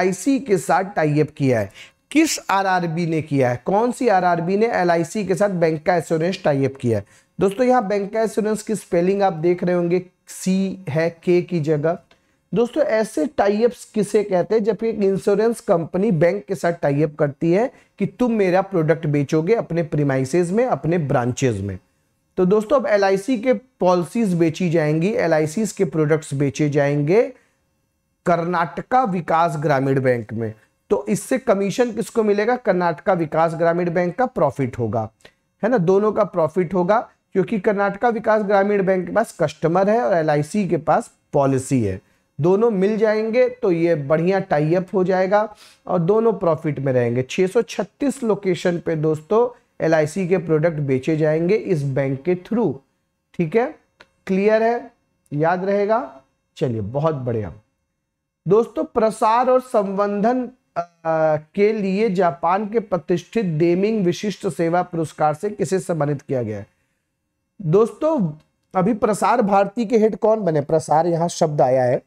के साथ टाइप किया है किस आरआरबी ने किया है कौन सी आरआरबी ने एलआईसी के साथ बैंक का एश्योरेंस टाइप किया है दोस्तों यहाँ बैंक का एश्योरेंस की स्पेलिंग आप देख रहे होंगे सी है के की जगह दोस्तों ऐसे टाइप किसे कहते हैं जब एक इंश्योरेंस कंपनी बैंक के साथ टाइप करती है कि तुम मेरा प्रोडक्ट बेचोगे अपने प्रीमाइसिस में अपने ब्रांचेज में तो दोस्तों अब एल के पॉलिसीज बेची जाएंगी एल के प्रोडक्ट्स बेचे जाएंगे कर्नाटका विकास ग्रामीण बैंक में तो इससे कमीशन किसको मिलेगा कर्नाटका विकास ग्रामीण बैंक का प्रॉफिट होगा है ना दोनों का प्रॉफिट होगा क्योंकि कर्नाटका विकास ग्रामीण बैंक के पास कस्टमर है और एल के पास पॉलिसी है दोनों मिल जाएंगे तो ये बढ़िया टाइप हो जाएगा और दोनों प्रॉफिट में रहेंगे 636 लोकेशन पे दोस्तों एल के प्रोडक्ट बेचे जाएंगे इस बैंक के थ्रू ठीक है क्लियर है याद रहेगा चलिए बहुत बढ़िया दोस्तों प्रसार और संबंधन के लिए जापान के प्रतिष्ठित डेमिंग विशिष्ट सेवा पुरस्कार से किसे सम्मानित किया गया दोस्तों अभी प्रसार भारती के हेड कौन बने प्रसार यहां शब्द आया है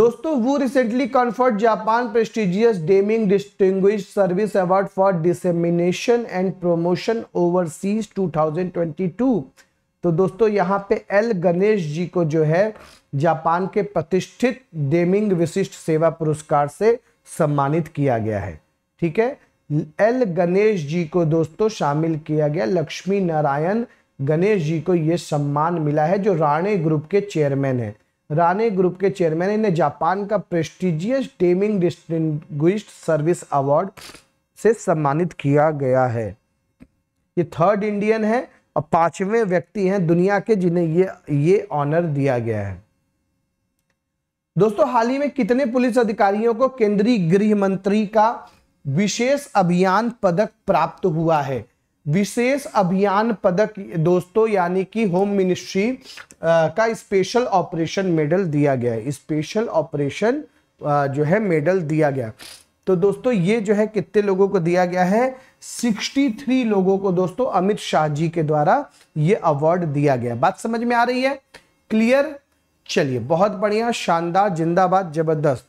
दोस्तों वो recently conferred Japan prestigious Deming distinguished service award for dissemination and promotion overseas 2022 तो दोस्तों यहां पे एल गणेश जी को जो है जापान के प्रतिष्ठित डेमिंग विशिष्ट सेवा पुरस्कार से सम्मानित किया गया है ठीक है एल गणेश जी को दोस्तों शामिल किया गया लक्ष्मी नारायण गणेश जी को ये सम्मान मिला है जो राणे ग्रुप के चेयरमैन है राणे ग्रुप के चेयरमैन इन्हें जापान का prestigious Deming distinguished service award से सम्मानित किया गया है ये थर्ड इंडियन है और पांचवें व्यक्ति हैं दुनिया के जिन्हें ये ये ऑनर दिया गया है दोस्तों हाल ही में कितने पुलिस अधिकारियों को केंद्रीय गृह मंत्री का विशेष अभियान पदक प्राप्त हुआ है विशेष अभियान पदक दोस्तों यानी कि होम मिनिस्ट्री का स्पेशल ऑपरेशन मेडल दिया गया है स्पेशल ऑपरेशन जो है मेडल दिया गया तो दोस्तों ये जो है कितने लोगों को दिया गया है 63 लोगों को दोस्तों अमित शाह जी के द्वारा ये अवार्ड दिया गया बात समझ में आ रही है क्लियर चलिए बहुत बढ़िया शानदार जिंदाबाद जबरदस्त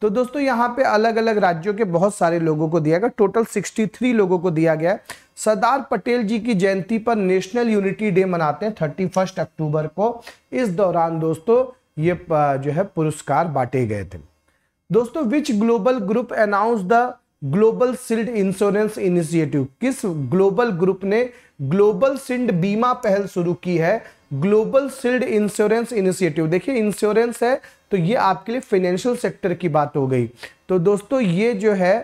तो दोस्तों यहाँ पे अलग अलग राज्यों के बहुत सारे लोगों को दिया गया टोटल 63 लोगों को दिया गया सरदार पटेल जी की जयंती पर नेशनल यूनिटी डे मनाते हैं थर्टी फर्स्ट अक्टूबर को इस दौरान दोस्तों ये जो है पुरस्कार बांटे गए थे दोस्तों which global group announce the global shield insurance initiative किस ग्लोबल ग्रुप ने ग्लोबल सिंड बीमा पहल शुरू की है ग्लोबल सिल्ड इंश्योरेंस इनिशिएटिव देखिए इंश्योरेंस है तो ये आपके लिए फाइनेंशियल सेक्टर की बात हो गई तो दोस्तों ये जो है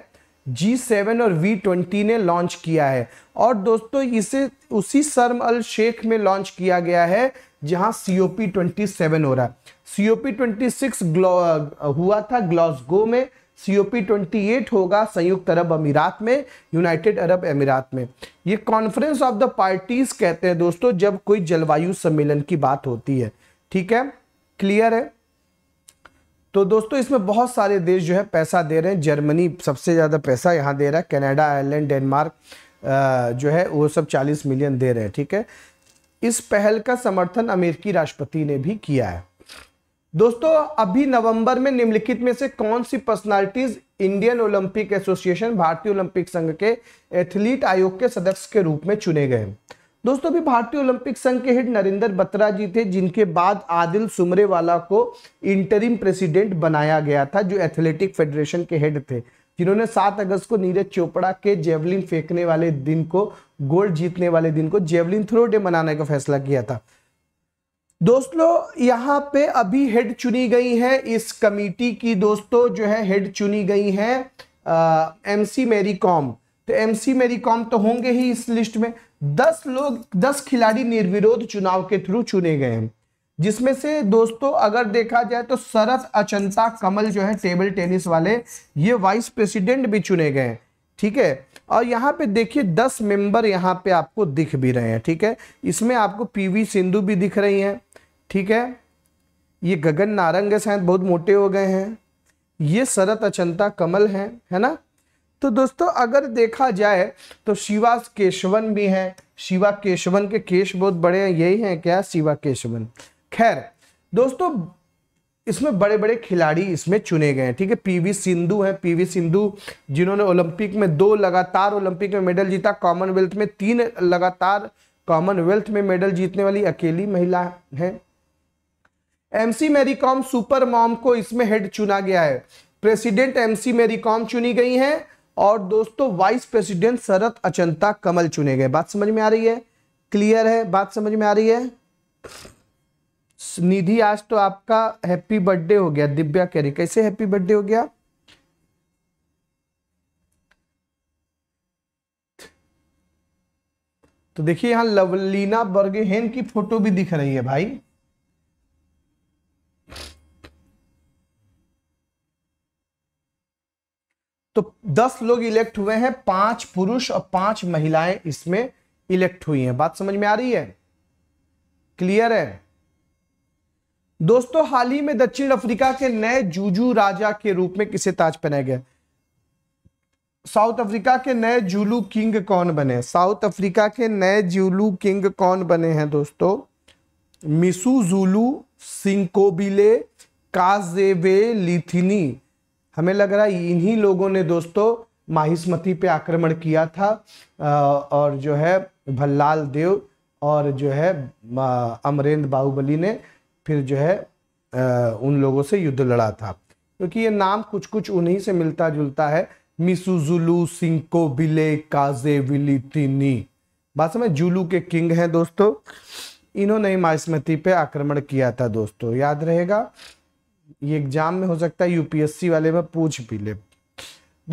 जी सेवन और वी ट्वेंटी ने लॉन्च किया है और दोस्तों इसे उसी शर्म अल शेख में लॉन्च किया गया है जहां C O P twenty seven हो रहा है C O P twenty six हुआ था ग्लॉसगो में सीओपी 28 होगा संयुक्त अरब अमीरात में यूनाइटेड अरब अमीरात में ये कॉन्फ्रेंस ऑफ द पार्टीज कहते हैं दोस्तों जब कोई जलवायु सम्मेलन की बात होती है ठीक है क्लियर है तो दोस्तों इसमें बहुत सारे देश जो है पैसा दे रहे हैं जर्मनी सबसे ज़्यादा पैसा यहाँ दे रहा है कनाडा आयरलैंड डेनमार्क जो है वो सब 40 मिलियन दे रहे हैं ठीक है इस पहल का समर्थन अमेरिकी राष्ट्रपति ने भी किया है दोस्तों अभी नवंबर में निम्नलिखित में से कौन सी पर्सनालिटीज इंडियन ओलंपिक एसोसिएशन भारतीय ओलंपिक संघ के एथलीट आयोग के सदस्य के रूप में चुने गए दोस्तों अभी भारतीय ओलंपिक संघ के हेड नरेंद्र बत्रा जी थे जिनके बाद आदिल सुमरेवाला को इंटरिम प्रेसिडेंट बनाया गया था जो एथलेटिक फेडरेशन के हेड थे जिन्होंने सात अगस्त को नीरज चोपड़ा के जेवलिन फेंकने वाले दिन को गोल्ड जीतने वाले दिन को जेवलिन थ्रो डे मनाने का फैसला किया था दोस्तों यहाँ पे अभी हेड चुनी गई है इस कमेटी की दोस्तों जो है हेड चुनी गई हैं एम सी मेरी कॉम तो एम सी मेरी कॉम तो होंगे ही इस लिस्ट में दस लोग दस खिलाड़ी निर्विरोध चुनाव के थ्रू चुने गए हैं जिसमें से दोस्तों अगर देखा जाए तो शरत अचंता कमल जो है टेबल टेनिस वाले ये वाइस प्रेसिडेंट भी चुने गए ठीक है और यहाँ पे देखिए दस मेंबर यहाँ पे आपको दिख भी रहे हैं ठीक है इसमें आपको पीवी सिंधु भी दिख रही हैं ठीक है ये गगन नारंग है शायद बहुत मोटे हो गए हैं ये शरत अचंता कमल हैं है ना तो दोस्तों अगर देखा जाए तो शिवा केशवन भी हैं शिवा केशवन के केश बहुत बड़े हैं यही हैं क्या शिवा केशवन खैर दोस्तों इसमें बड़े बड़े खिलाड़ी इसमें चुने गए हैं ठीक है पीवी सिंधु हैं पीवी सिंधु जिन्होंने ओलंपिक में दो लगातार ओलंपिक में मेडल जीता कॉमनवेल्थ में तीन लगातार कॉमनवेल्थ में मेडल जीतने वाली अकेली महिला है एमसी मैरीकॉम सुपर मॉम को इसमें हेड चुना गया है प्रेसिडेंट एमसी मैरीकॉम चुनी गई हैं और दोस्तों वाइस प्रेसिडेंट शरत अचंता कमल चुने गए बात समझ में आ रही है क्लियर है बात समझ में आ रही है निधि आज तो आपका हैप्पी बर्थडे हो गया दिव्या कह रही कैसे हैप्पी बर्थडे हो गया तो देखिए यहां लवलीना बर्गेहेन की फोटो भी दिख रही है भाई तो दस लोग इलेक्ट हुए हैं पांच पुरुष और पांच महिलाएं इसमें इलेक्ट हुई हैं बात समझ में आ रही है क्लियर है दोस्तों हाल ही में दक्षिण अफ्रीका के नए जूजू राजा के रूप में किसे ताज पहनाया गया साउथ अफ्रीका के नए जूलू किंग कौन बने साउथ अफ्रीका के नए जूलू किंग कौन बने हैं दोस्तों मिसू जूलू सिंकोबिले काजेवे लिथिनी हमें लग रहा है इन्हीं लोगों ने दोस्तों माहिस्मती पे आक्रमण किया था और जो है भल्लाल देव और जो है अमरेंद्र बाहुबली ने फिर जो है आ, उन लोगों से युद्ध लड़ा था क्योंकि ये नाम कुछ कुछ उन्हीं से मिलता जुलता है मिसुजुलू सिंको बिले काजे विलितिनी बात समय जुलू के किंग हैं दोस्तों इन्होंने ही पे आक्रमण किया था दोस्तों याद रहेगा ये एग्जाम में हो सकता है यूपीएससी वाले में पूछ भी ले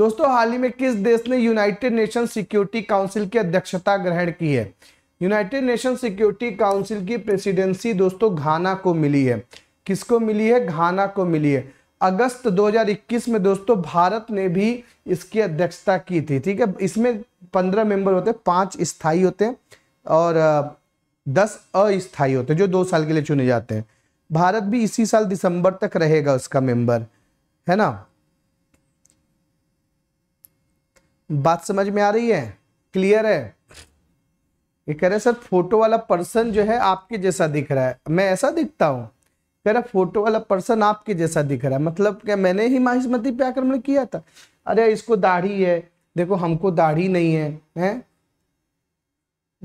दोस्तों हाल ही में किस देश ने यूनाइटेड नेशन सिक्योरिटी काउंसिल की अध्यक्षता ग्रहण की है यूनाइटेड नेशन सिक्योरिटी काउंसिल की प्रेसिडेंसी दोस्तों घाना को मिली है किसको मिली है घाना को मिली है अगस्त 2021 में दोस्तों भारत ने भी इसकी अध्यक्षता की थी ठीक है इसमें पंद्रह मेंबर होते हैं पांच स्थाई होते हैं और दस अस्थाई होते हैं जो दो साल के लिए चुने जाते हैं भारत भी इसी साल दिसंबर तक रहेगा उसका मेंबर है ना बात समझ में आ रही है क्लियर है ये कह रहे सर फोटो वाला पर्सन जो है आपके जैसा दिख रहा है मैं ऐसा दिखता हूँ कह रहा फोटो वाला पर्सन आपके जैसा दिख रहा है मतलब क्या मैंने ही माहिस्मती पे आक्रमण किया था अरे इसको दाढ़ी है देखो हमको दाढ़ी नहीं है हैं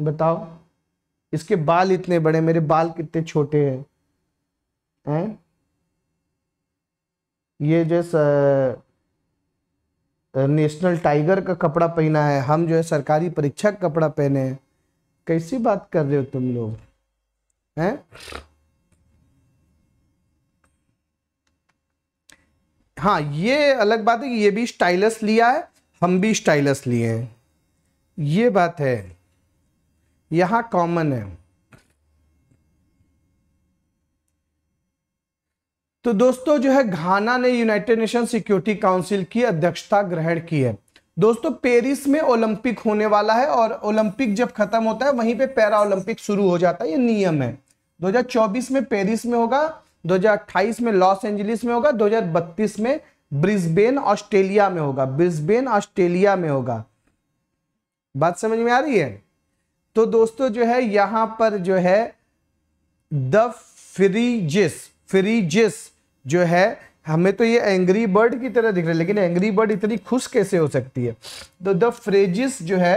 बताओ इसके बाल इतने बड़े मेरे बाल कितने छोटे हैं हैं ये जो नेशनल टाइगर का कपड़ा पहना है हम जो है सरकारी परीक्षा का कपड़ा पहने हैं कैसी बात कर रहे हो तुम लोग हैं हाँ ये अलग बात है कि ये भी स्टाइलस लिया है हम भी स्टाइलस लिए हैं ये बात है यहां कॉमन है तो दोस्तों जो है घाना ने यूनाइटेड नेशन सिक्योरिटी काउंसिल की अध्यक्षता ग्रहण की है दोस्तों पेरिस में ओलंपिक होने वाला है और ओलंपिक जब खत्म होता है वहीं पे पैरा ओलंपिक शुरू हो जाता है ये नियम है 2024 में पेरिस में होगा 2028 में लॉस एंजलिस में होगा 2032 में ब्रिस्बेन ऑस्ट्रेलिया में होगा ब्रिस्बेन ऑस्ट्रेलिया में होगा बात समझ में आ रही है तो दोस्तों जो है यहां पर जो है द फ्रीजिस फ्रीजिस जो है हमें तो ये एंग्री बर्ड की तरह दिख रहा है लेकिन एंग्री बर्ड इतनी खुश कैसे हो सकती है तो द फ्रेजिस जो है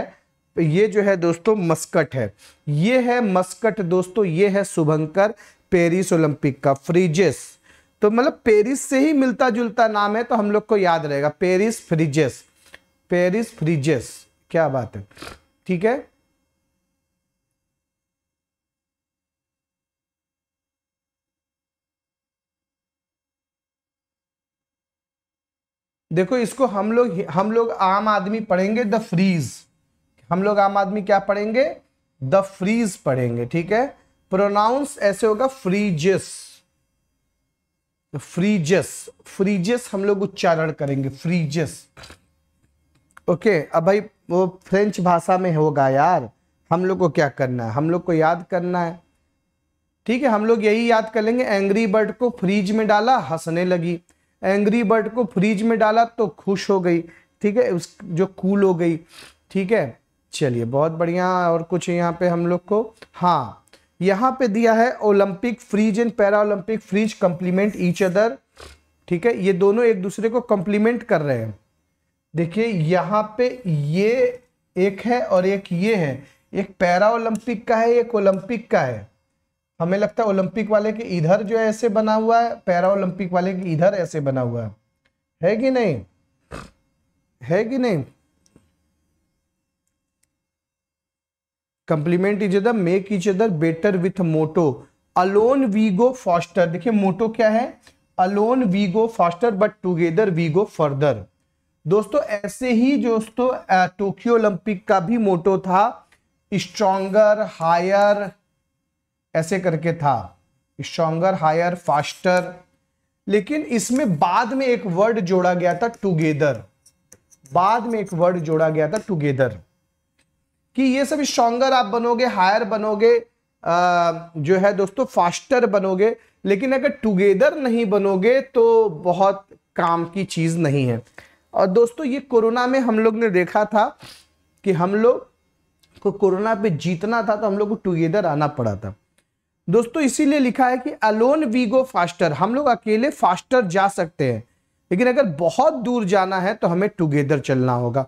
ये जो है दोस्तों मस्कट है ये है मस्कट दोस्तों ये है शुभंकर पेरिस ओलंपिक का फ्रिजेस तो मतलब पेरिस से ही मिलता जुलता नाम है तो हम लोग को याद रहेगा पेरिस फ्रिजेस पेरिस फ्रिजेस क्या बात है ठीक है देखो इसको हम लोग हम लोग आम आदमी पढ़ेंगे द फ्रीज हम लोग आम आदमी क्या पढ़ेंगे द फ्रीज पढ़ेंगे ठीक है प्रोनाउंस ऐसे होगा फ्रीजिस तो फ्रीजिस फ्रीजस हम लोग उच्चारण करेंगे फ्रीजिस ओके अब भाई वो फ्रेंच भाषा में होगा यार हम लोग को क्या करना है हम लोग को याद करना है ठीक है हम लोग यही याद कर लेंगे एंग्री बर्ड को फ्रीज में डाला हंसने लगी एंग्री बर्ड को फ्रीज में डाला तो खुश हो गई ठीक है उस जो कूल हो गई ठीक है चलिए बहुत बढ़िया और कुछ यहाँ पे हम लोग को हाँ यहाँ पे दिया है Olympic Phryge and para Olympic Phryge complement each other ठीक है ये दोनों एक दूसरे को कंप्लीमेंट कर रहे हैं देखिए यहाँ पे ये एक है और एक ये है एक पैरा ओलंपिक का है एक ओलंपिक का है हमें लगता है ओलंपिक वाले के इधर जो है ऐसे बना हुआ है पैरा ओलंपिक वाले के इधर ऐसे बना हुआ है है कि नहीं है कि नहीं complement is other make each other better with motto alone we go faster देखिए मोटो क्या है alone we go faster but together we go further दोस्तों ऐसे ही दोस्तों टोक्यो ओलंपिक का भी मोटो था स्ट्रॉगर हायर ऐसे करके था स्ट्रॉन्गर हायर फास्टर लेकिन इसमें बाद में एक वर्ड जोड़ा गया था टुगेदर बाद में एक वर्ड जोड़ा गया था टुगेदर कि ये सब स्ट्रॉन्गर आप बनोगे हायर बनोगे आ, जो है दोस्तों फास्टर बनोगे लेकिन अगर टुगेदर नहीं बनोगे तो बहुत काम की चीज़ नहीं है और दोस्तों ये कोरोना में हम लोग ने देखा था कि हम लोग को कोरोना पे जीतना था तो हम लोग को टुगेदर आना पड़ा था दोस्तों इसीलिए लिखा है कि अलोन वी गो फास्टर हम लोग अकेले फास्टर जा सकते हैं लेकिन अगर बहुत दूर जाना है तो हमें टुगेदर चलना होगा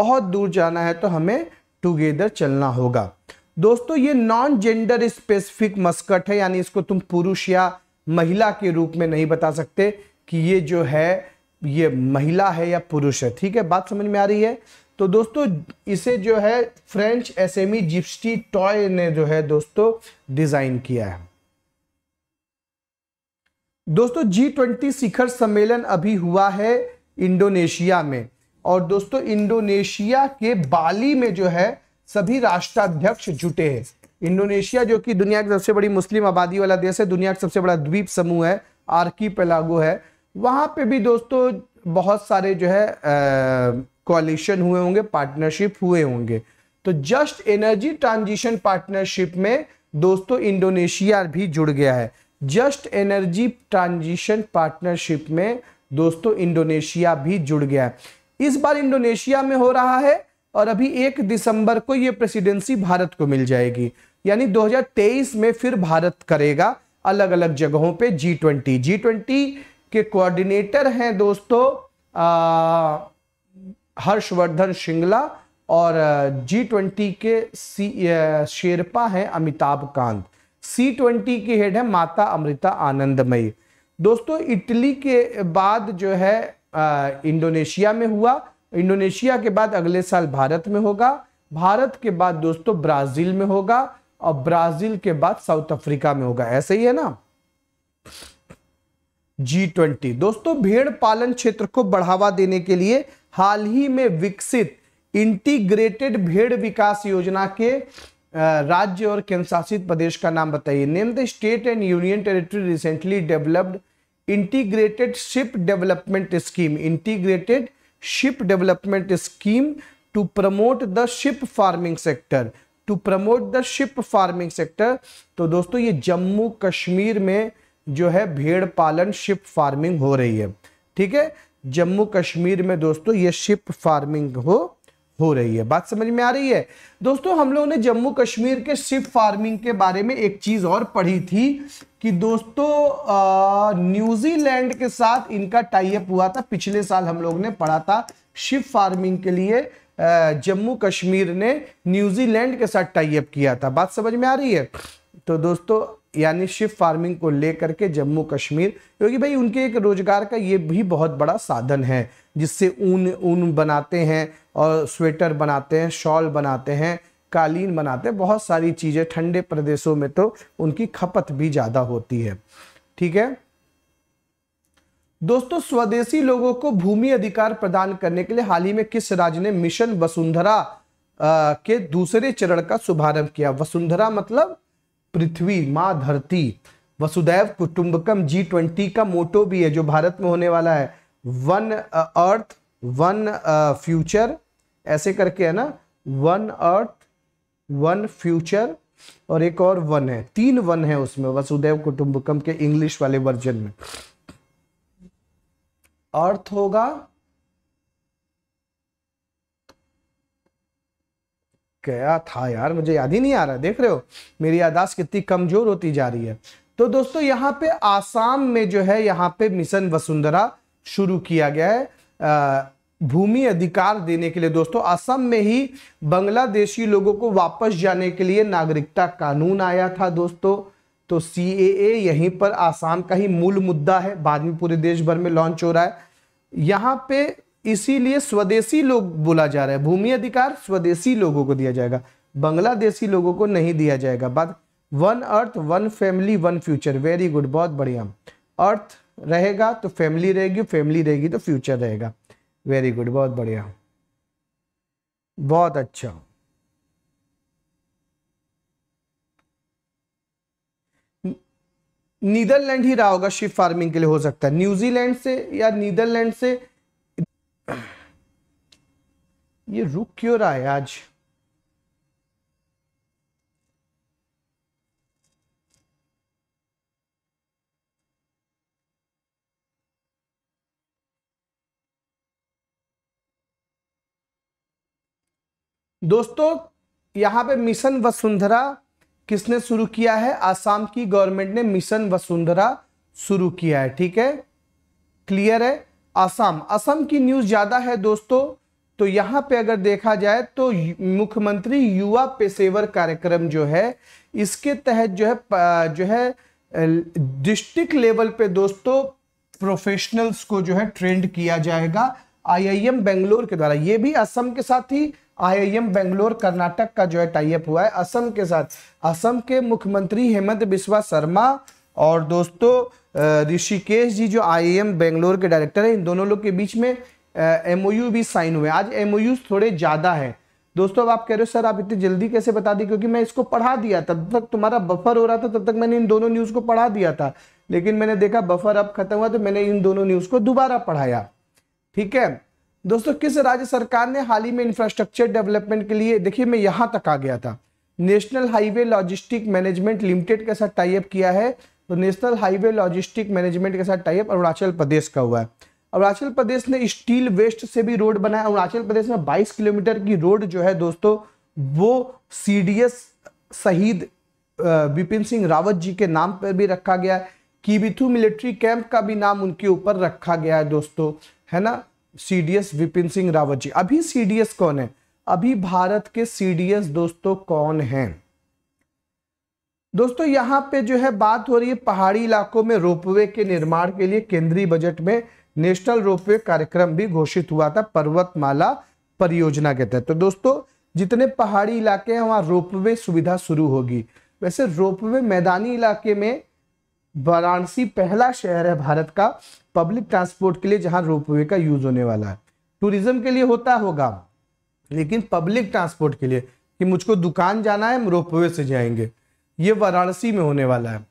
बहुत दूर जाना है तो हमें टुगेदर चलना होगा दोस्तों ये नॉन जेंडर स्पेसिफिक मस्कट है यानी इसको तुम पुरुष या महिला के रूप में नहीं बता सकते कि ये जो है ये महिला है या पुरुष है ठीक है बात समझ में आ रही है तो दोस्तों इसे जो है फ्रेंच एसएमई जिप्सटी टॉय ने जो है दोस्तों डिजाइन किया है दोस्तों जी ट्वेंटी शिखर सम्मेलन अभी हुआ है इंडोनेशिया में और दोस्तों इंडोनेशिया के बाली में जो है सभी राष्ट्राध्यक्ष जुटे हैं इंडोनेशिया जो कि दुनिया की सबसे बड़ी मुस्लिम आबादी वाला देश है दुनिया का सबसे बड़ा द्वीप समूह है आर्की पेलागो है वहां पे भी दोस्तों बहुत सारे जो है आ, कॉलिशन हुए होंगे पार्टनरशिप हुए होंगे तो जस्ट एनर्जी ट्रांजिशन पार्टनरशिप में दोस्तों इंडोनेशिया भी जुड़ गया है जस्ट एनर्जी ट्रांजिशन पार्टनरशिप में दोस्तों इंडोनेशिया भी जुड़ गया है इस बार इंडोनेशिया में हो रहा है और अभी एक दिसंबर को ये प्रेसिडेंसी भारत को मिल जाएगी यानी 2023 में फिर भारत करेगा अलग अलग जगहों पे जी ट्वेंटी जी ट्वेंटी के कोऑर्डिनेटर हैं दोस्तों आ, हर्षवर्धन श्रृंगला और जी ट्वेंटी के सी शेरपा हैं अमिताभ कांत सी ट्वेंटी की हेड है माता अमृता आनंदमयी दोस्तों इटली के बाद जो है इंडोनेशिया में हुआ इंडोनेशिया के बाद अगले साल भारत में होगा भारत के बाद दोस्तों ब्राजील में होगा और ब्राजील के बाद साउथ अफ्रीका में होगा ऐसे ही है ना जी ट्वेंटी दोस्तों भेड़ पालन क्षेत्र को बढ़ावा देने के लिए हाल ही में विकसित इंटीग्रेटेड भेड़ विकास योजना के राज्य और केंद्रशासित प्रदेश का नाम बताइए name the state and union territory recently developed integrated ship development scheme integrated ship development scheme to promote the ship farming sector to promote the ship farming sector तो दोस्तों ये जम्मू कश्मीर में जो है भेड़ पालन शिप फार्मिंग हो रही है ठीक है जम्मू कश्मीर में दोस्तों ये शिप फार्मिंग हो हो रही है बात समझ में आ रही है दोस्तों हम लोगों ने जम्मू कश्मीर के शिप फार्मिंग के बारे में एक चीज और पढ़ी थी कि दोस्तों न्यूजीलैंड के साथ इनका टाइप हुआ था पिछले साल हम लोग ने पढ़ा था शिप फार्मिंग के लिए जम्मू कश्मीर ने न्यूजीलैंड के साथ टाइप किया था बात समझ में आ रही है तो दोस्तों यानी शिप फार्मिंग को लेकर के जम्मू कश्मीर क्योंकि भाई उनके एक रोजगार का ये भी बहुत बड़ा साधन है जिससे ऊन ऊन बनाते हैं और स्वेटर बनाते हैं शॉल बनाते हैं कालीन बनाते हैं बहुत सारी चीज़ें ठंडे प्रदेशों में तो उनकी खपत भी ज़्यादा होती है ठीक है दोस्तों स्वदेशी लोगों को भूमि अधिकार प्रदान करने के लिए हाल ही में किस राज्य ने मिशन वसुंधरा के दूसरे चरण का शुभारंभ किया वसुंधरा मतलब पृथ्वी माँ धरती वसुदैव कुटुंबकम जी ट्वेंटी का मोटो भी है जो भारत में होने वाला है वन अर्थ वन फ्यूचर ऐसे करके है ना वन अर्थ वन फ्यूचर और एक और वन है तीन वन है उसमें वसुदेव कुटुंबकम के इंग्लिश वाले वर्जन में अर्थ होगा गया था यार मुझे याद ही नहीं आ रहा देख रहे हो मेरी यादाश्त कितनी कमजोर होती जा रही है तो दोस्तों यहाँ पे आसाम में जो है यहाँ पे मिशन वसुंधरा शुरू किया गया है भूमि अधिकार देने के लिए दोस्तों असम में ही बांग्लादेशी लोगों को वापस जाने के लिए नागरिकता कानून आया था दोस्तों तो सी ए यहीं पर आसाम का ही मूल मुद्दा है बाद में पूरे देश भर में लॉन्च हो रहा है यहाँ पे इसीलिए स्वदेशी लोग बोला जा रहा है भूमि अधिकार स्वदेशी लोगों को दिया जाएगा बांग्लादेशी लोगों को नहीं दिया जाएगा बात one earth one family one future very good बहुत बढ़िया अर्थ रहेगा तो फैमिली रहेगी फैमिली रहेगी तो फ्यूचर रहेगा वेरी गुड बहुत बढ़िया बहुत अच्छा नीदरलैंड ही रहा होगा शिप फार्मिंग के लिए हो सकता है न्यूजीलैंड से या नीदरलैंड से ये रुक क्यों रहा है आज दोस्तों यहां पे मिशन वसुंधरा किसने शुरू किया है आसाम की गवर्नमेंट ने मिशन वसुंधरा शुरू किया है ठीक है क्लियर है असम असम की न्यूज़ ज़्यादा है दोस्तों तो यहाँ पे अगर देखा जाए तो मुख्यमंत्री युवा पेशेवर कार्यक्रम जो है इसके तहत जो है जो है डिस्ट्रिक्ट लेवल पे दोस्तों प्रोफेशनल्स को जो है ट्रेंड किया जाएगा आईआईएम बेंगलोर के द्वारा ये भी असम के साथ ही आईआईएम बेंगलोर कर्नाटक का जो है टाइप हुआ है असम के साथ असम के मुख्यमंत्री हेमंत बिस्वा शर्मा और दोस्तों ऋषिकेश जी जो आईएम बेंगलोर के डायरेक्टर हैं इन दोनों लोग के बीच में एमओयू भी साइन हुए आज एमओयू थोड़े ज़्यादा हैं दोस्तों अब आप कह रहे हो सर आप इतनी जल्दी कैसे बता दी क्योंकि मैं इसको पढ़ा दिया तब तक तुम्हारा बफर हो रहा था तब तक मैंने इन दोनों न्यूज़ को पढ़ा दिया था लेकिन मैंने देखा बफर अब खत्म हुआ तो मैंने इन दोनों न्यूज़ को दोबारा पढ़ाया ठीक है दोस्तों किस राज्य सरकार ने हाल ही में इंफ्रास्ट्रक्चर डेवलपमेंट के लिए देखिए मैं यहाँ तक आ गया था national highway logistic management limited के साथ टाइप किया है तो नेशनल हाईवे लॉजिस्टिक मैनेजमेंट के साथ टाइप अरुणाचल प्रदेश का हुआ है अरुणाचल प्रदेश ने स्टील वेस्ट से भी रोड बनाया अरुणाचल प्रदेश में 22 किलोमीटर की रोड जो है दोस्तों वो सीडीएस शहीद बिपिन सिंह रावत जी के नाम पर भी रखा गया है कीबिथू मिलिट्री कैंप का भी नाम उनके ऊपर रखा गया है दोस्तों है ना सीडीएस विपिन सिंह रावत जी अभी सीडीएस कौन है अभी भारत के सीडीएस दोस्तों कौन हैं दोस्तों यहाँ पे जो है बात हो रही है पहाड़ी इलाकों में रोपवे के निर्माण के लिए केंद्रीय बजट में नेशनल रोपवे कार्यक्रम भी घोषित हुआ था पर्वतमाला परियोजना के तहत तो दोस्तों जितने पहाड़ी इलाके हैं वहाँ रोपवे सुविधा शुरू होगी वैसे रोपवे मैदानी इलाके में वाराणसी पहला शहर है भारत का पब्लिक ट्रांसपोर्ट के लिए जहां रोपवे का यूज होने वाला है टूरिज्म के लिए होता होगा लेकिन पब्लिक ट्रांसपोर्ट के लिए कि मुझको दुकान जाना है हम रोपवे से जाएंगे ये वाराणसी में होने वाला है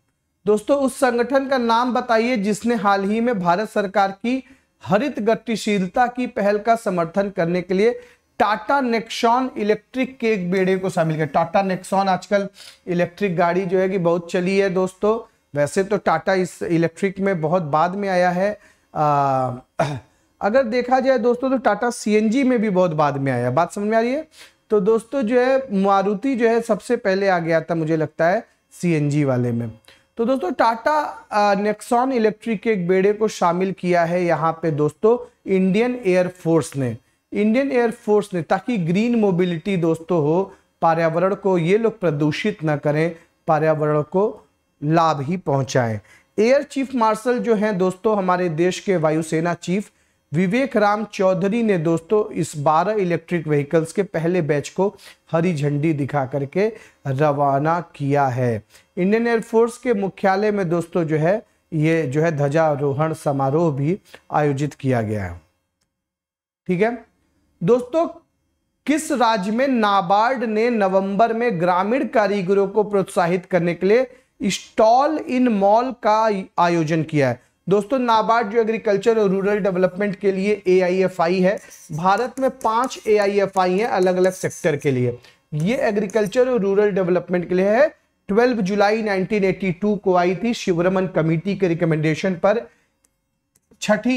दोस्तों उस संगठन का नाम बताइए जिसने हाल ही में भारत सरकार की हरित गतिशीलता की पहल का समर्थन करने के लिए टाटा नेक्सॉन इलेक्ट्रिक के एक बेड़े को शामिल किया टाटा नेक्सॉन आजकल इलेक्ट्रिक गाड़ी जो है कि बहुत चली है दोस्तों वैसे तो टाटा इस इलेक्ट्रिक में बहुत बाद में आया है आ, अगर देखा जाए दोस्तों तो टाटा सीएनजी में भी बहुत बाद में आया बात समझ में आ रही है तो दोस्तों जो है मारुति जो है सबसे पहले आ गया था मुझे लगता है सी वाले में तो दोस्तों टाटा नेक्सॉन इलेक्ट्रिक के एक बेड़े को शामिल किया है यहाँ पे दोस्तों इंडियन एयरफोर्स ने इंडियन एयरफोर्स ने ताकि ग्रीन मोबिलिटी दोस्तों हो पर्यावरण को ये लोग प्रदूषित ना करें पर्यावरण को लाभ ही पहुंचाएं एयर चीफ मार्शल जो हैं दोस्तों हमारे देश के वायुसेना चीफ विवेक राम चौधरी ने दोस्तों इस 12 इलेक्ट्रिक व्हीकल्स के पहले बैच को हरी झंडी दिखा करके रवाना किया है इंडियन एयरफोर्स के मुख्यालय में दोस्तों जो है ये जो है ध्वजारोहण समारोह भी आयोजित किया गया है ठीक है दोस्तों किस राज्य में नाबार्ड ने नवंबर में ग्रामीण कारीगरों को प्रोत्साहित करने के लिए स्टॉल इन मॉल का आयोजन किया है दोस्तों नाबार्ड जो एग्रीकल्चर और रूरल डेवलपमेंट के लिए ए है भारत में पांच ए आई है अलग अलग सेक्टर के लिए ये एग्रीकल्चर और रूरल डेवलपमेंट के लिए है 12 जुलाई 1982 को आई थी शिवरमन कमेटी के रिकमेंडेशन पर छठी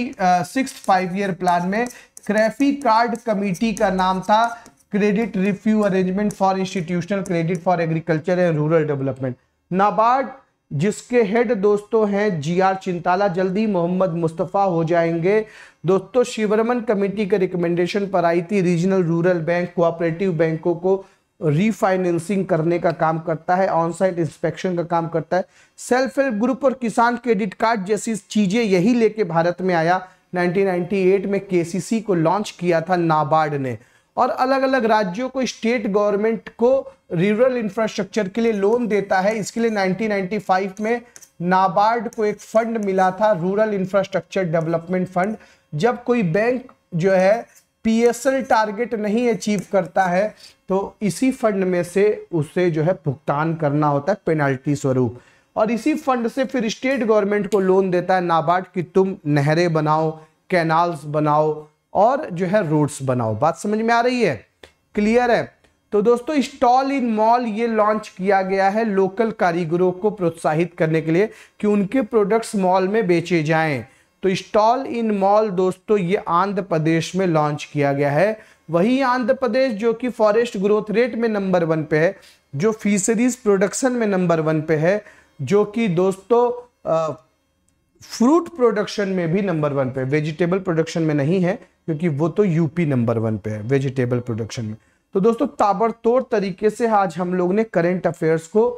सिक्स फाइव ईयर प्लान में क्रेफी कार्ड कमेटी का नाम था credit review arrangement for institutional credit for agriculture and rural development NABARD जिसके हेड दोस्तों हैं जी आर चिंताला जल्दी मोहम्मद मुस्तफ़ा हो जाएंगे दोस्तों शिवरमन कमेटी के रिकमेंडेशन पर आई थी रीजनल रूरल बैंक कोऑपरेटिव बैंकों को रीफाइनेंसिंग करने का काम करता है ऑन साइट इंस्पेक्शन का काम करता है सेल्फ हेल्प ग्रुप और किसान क्रेडिट कार्ड जैसी चीज़ें यही लेके भारत में आया 1998 में केसीसी को लॉन्च किया था नाबार्ड ने और अलग अलग राज्यों को स्टेट गवर्नमेंट को रूरल इंफ्रास्ट्रक्चर के लिए लोन देता है इसके लिए 1995 में नाबार्ड को एक फंड मिला था रूरल इंफ्रास्ट्रक्चर डेवलपमेंट फंड जब कोई बैंक जो है पीएसएल टारगेट नहीं अचीव करता है तो इसी फंड में से उसे जो है भुगतान करना होता है पेनाल्टी स्वरूप और इसी फंड से फिर स्टेट गवर्नमेंट को लोन देता है नाबार्ड कि तुम नहरें बनाओ कैनाल्स बनाओ और जो है रोड्स बनाओ बात समझ में आ रही है क्लियर है तो दोस्तों स्टॉल इन मॉल ये लॉन्च किया गया है लोकल कारीगरों को प्रोत्साहित करने के लिए कि उनके प्रोडक्ट्स मॉल में बेचे जाएं तो स्टॉल इन मॉल दोस्तों ये आंध्र प्रदेश में लॉन्च किया गया है वही आंध्र प्रदेश जो कि फॉरेस्ट ग्रोथ रेट में नंबर वन पे है जो फिशरीज प्रोडक्शन में नंबर वन पे है जो कि दोस्तों फ्रूट प्रोडक्शन में भी नंबर वन पे वेजिटेबल प्रोडक्शन में नहीं है क्योंकि वो तो यूपी नंबर वन पे है वेजिटेबल प्रोडक्शन में तो दोस्तों ताबड़तोड़ तरीके से आज हम लोग ने करेंट अफेयर्स को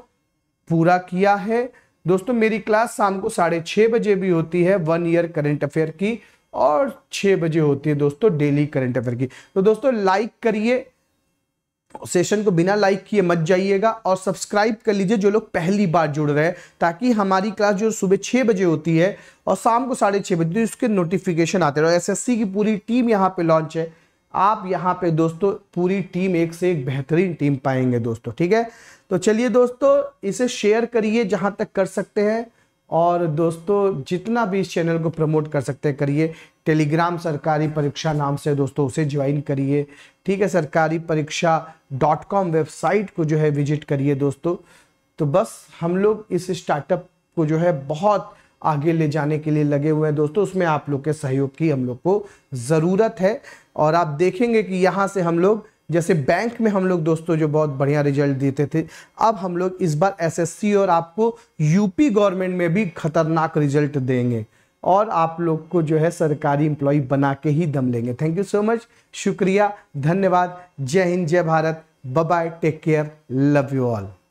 पूरा किया है दोस्तों मेरी क्लास शाम को साढ़े छः बजे भी होती है वन ईयर करेंट अफेयर की और छः बजे होती है दोस्तों डेली करेंट अफेयर की तो दोस्तों लाइक करिए सेशन को बिना लाइक किए मत जाइएगा और सब्सक्राइब कर लीजिए जो लोग पहली बार जुड़ रहे हैं ताकि हमारी क्लास जो सुबह छः बजे होती है और शाम को साढ़े छः बजे उसके तो नोटिफिकेशन आते रहे एसएससी की पूरी टीम यहाँ पे लॉन्च है आप यहाँ पे दोस्तों पूरी टीम एक से एक बेहतरीन टीम पाएंगे दोस्तों ठीक है तो चलिए दोस्तों इसे शेयर करिए जहाँ तक कर सकते हैं और दोस्तों जितना भी इस चैनल को प्रमोट कर सकते हैं करिए टेलीग्राम सरकारी परीक्षा नाम से दोस्तों उसे ज्वाइन करिए ठीक है सरकारी परीक्षा डॉट कॉम वेबसाइट को जो है विजिट करिए दोस्तों तो बस हम लोग इस स्टार्टअप को जो है बहुत आगे ले जाने के लिए लगे हुए हैं दोस्तों उसमें आप लोग के सहयोग की हम लोग को ज़रूरत है और आप देखेंगे कि यहाँ से हम लोग जैसे बैंक में हम लोग दोस्तों जो बहुत बढ़िया रिजल्ट देते थे अब हम लोग इस बार एसएससी और आपको यूपी गवर्नमेंट में भी खतरनाक रिजल्ट देंगे और आप लोग को जो है सरकारी एम्प्लॉय बना के ही दम लेंगे थैंक यू सो मच शुक्रिया धन्यवाद जय हिंद जय Bharat bye take care love you all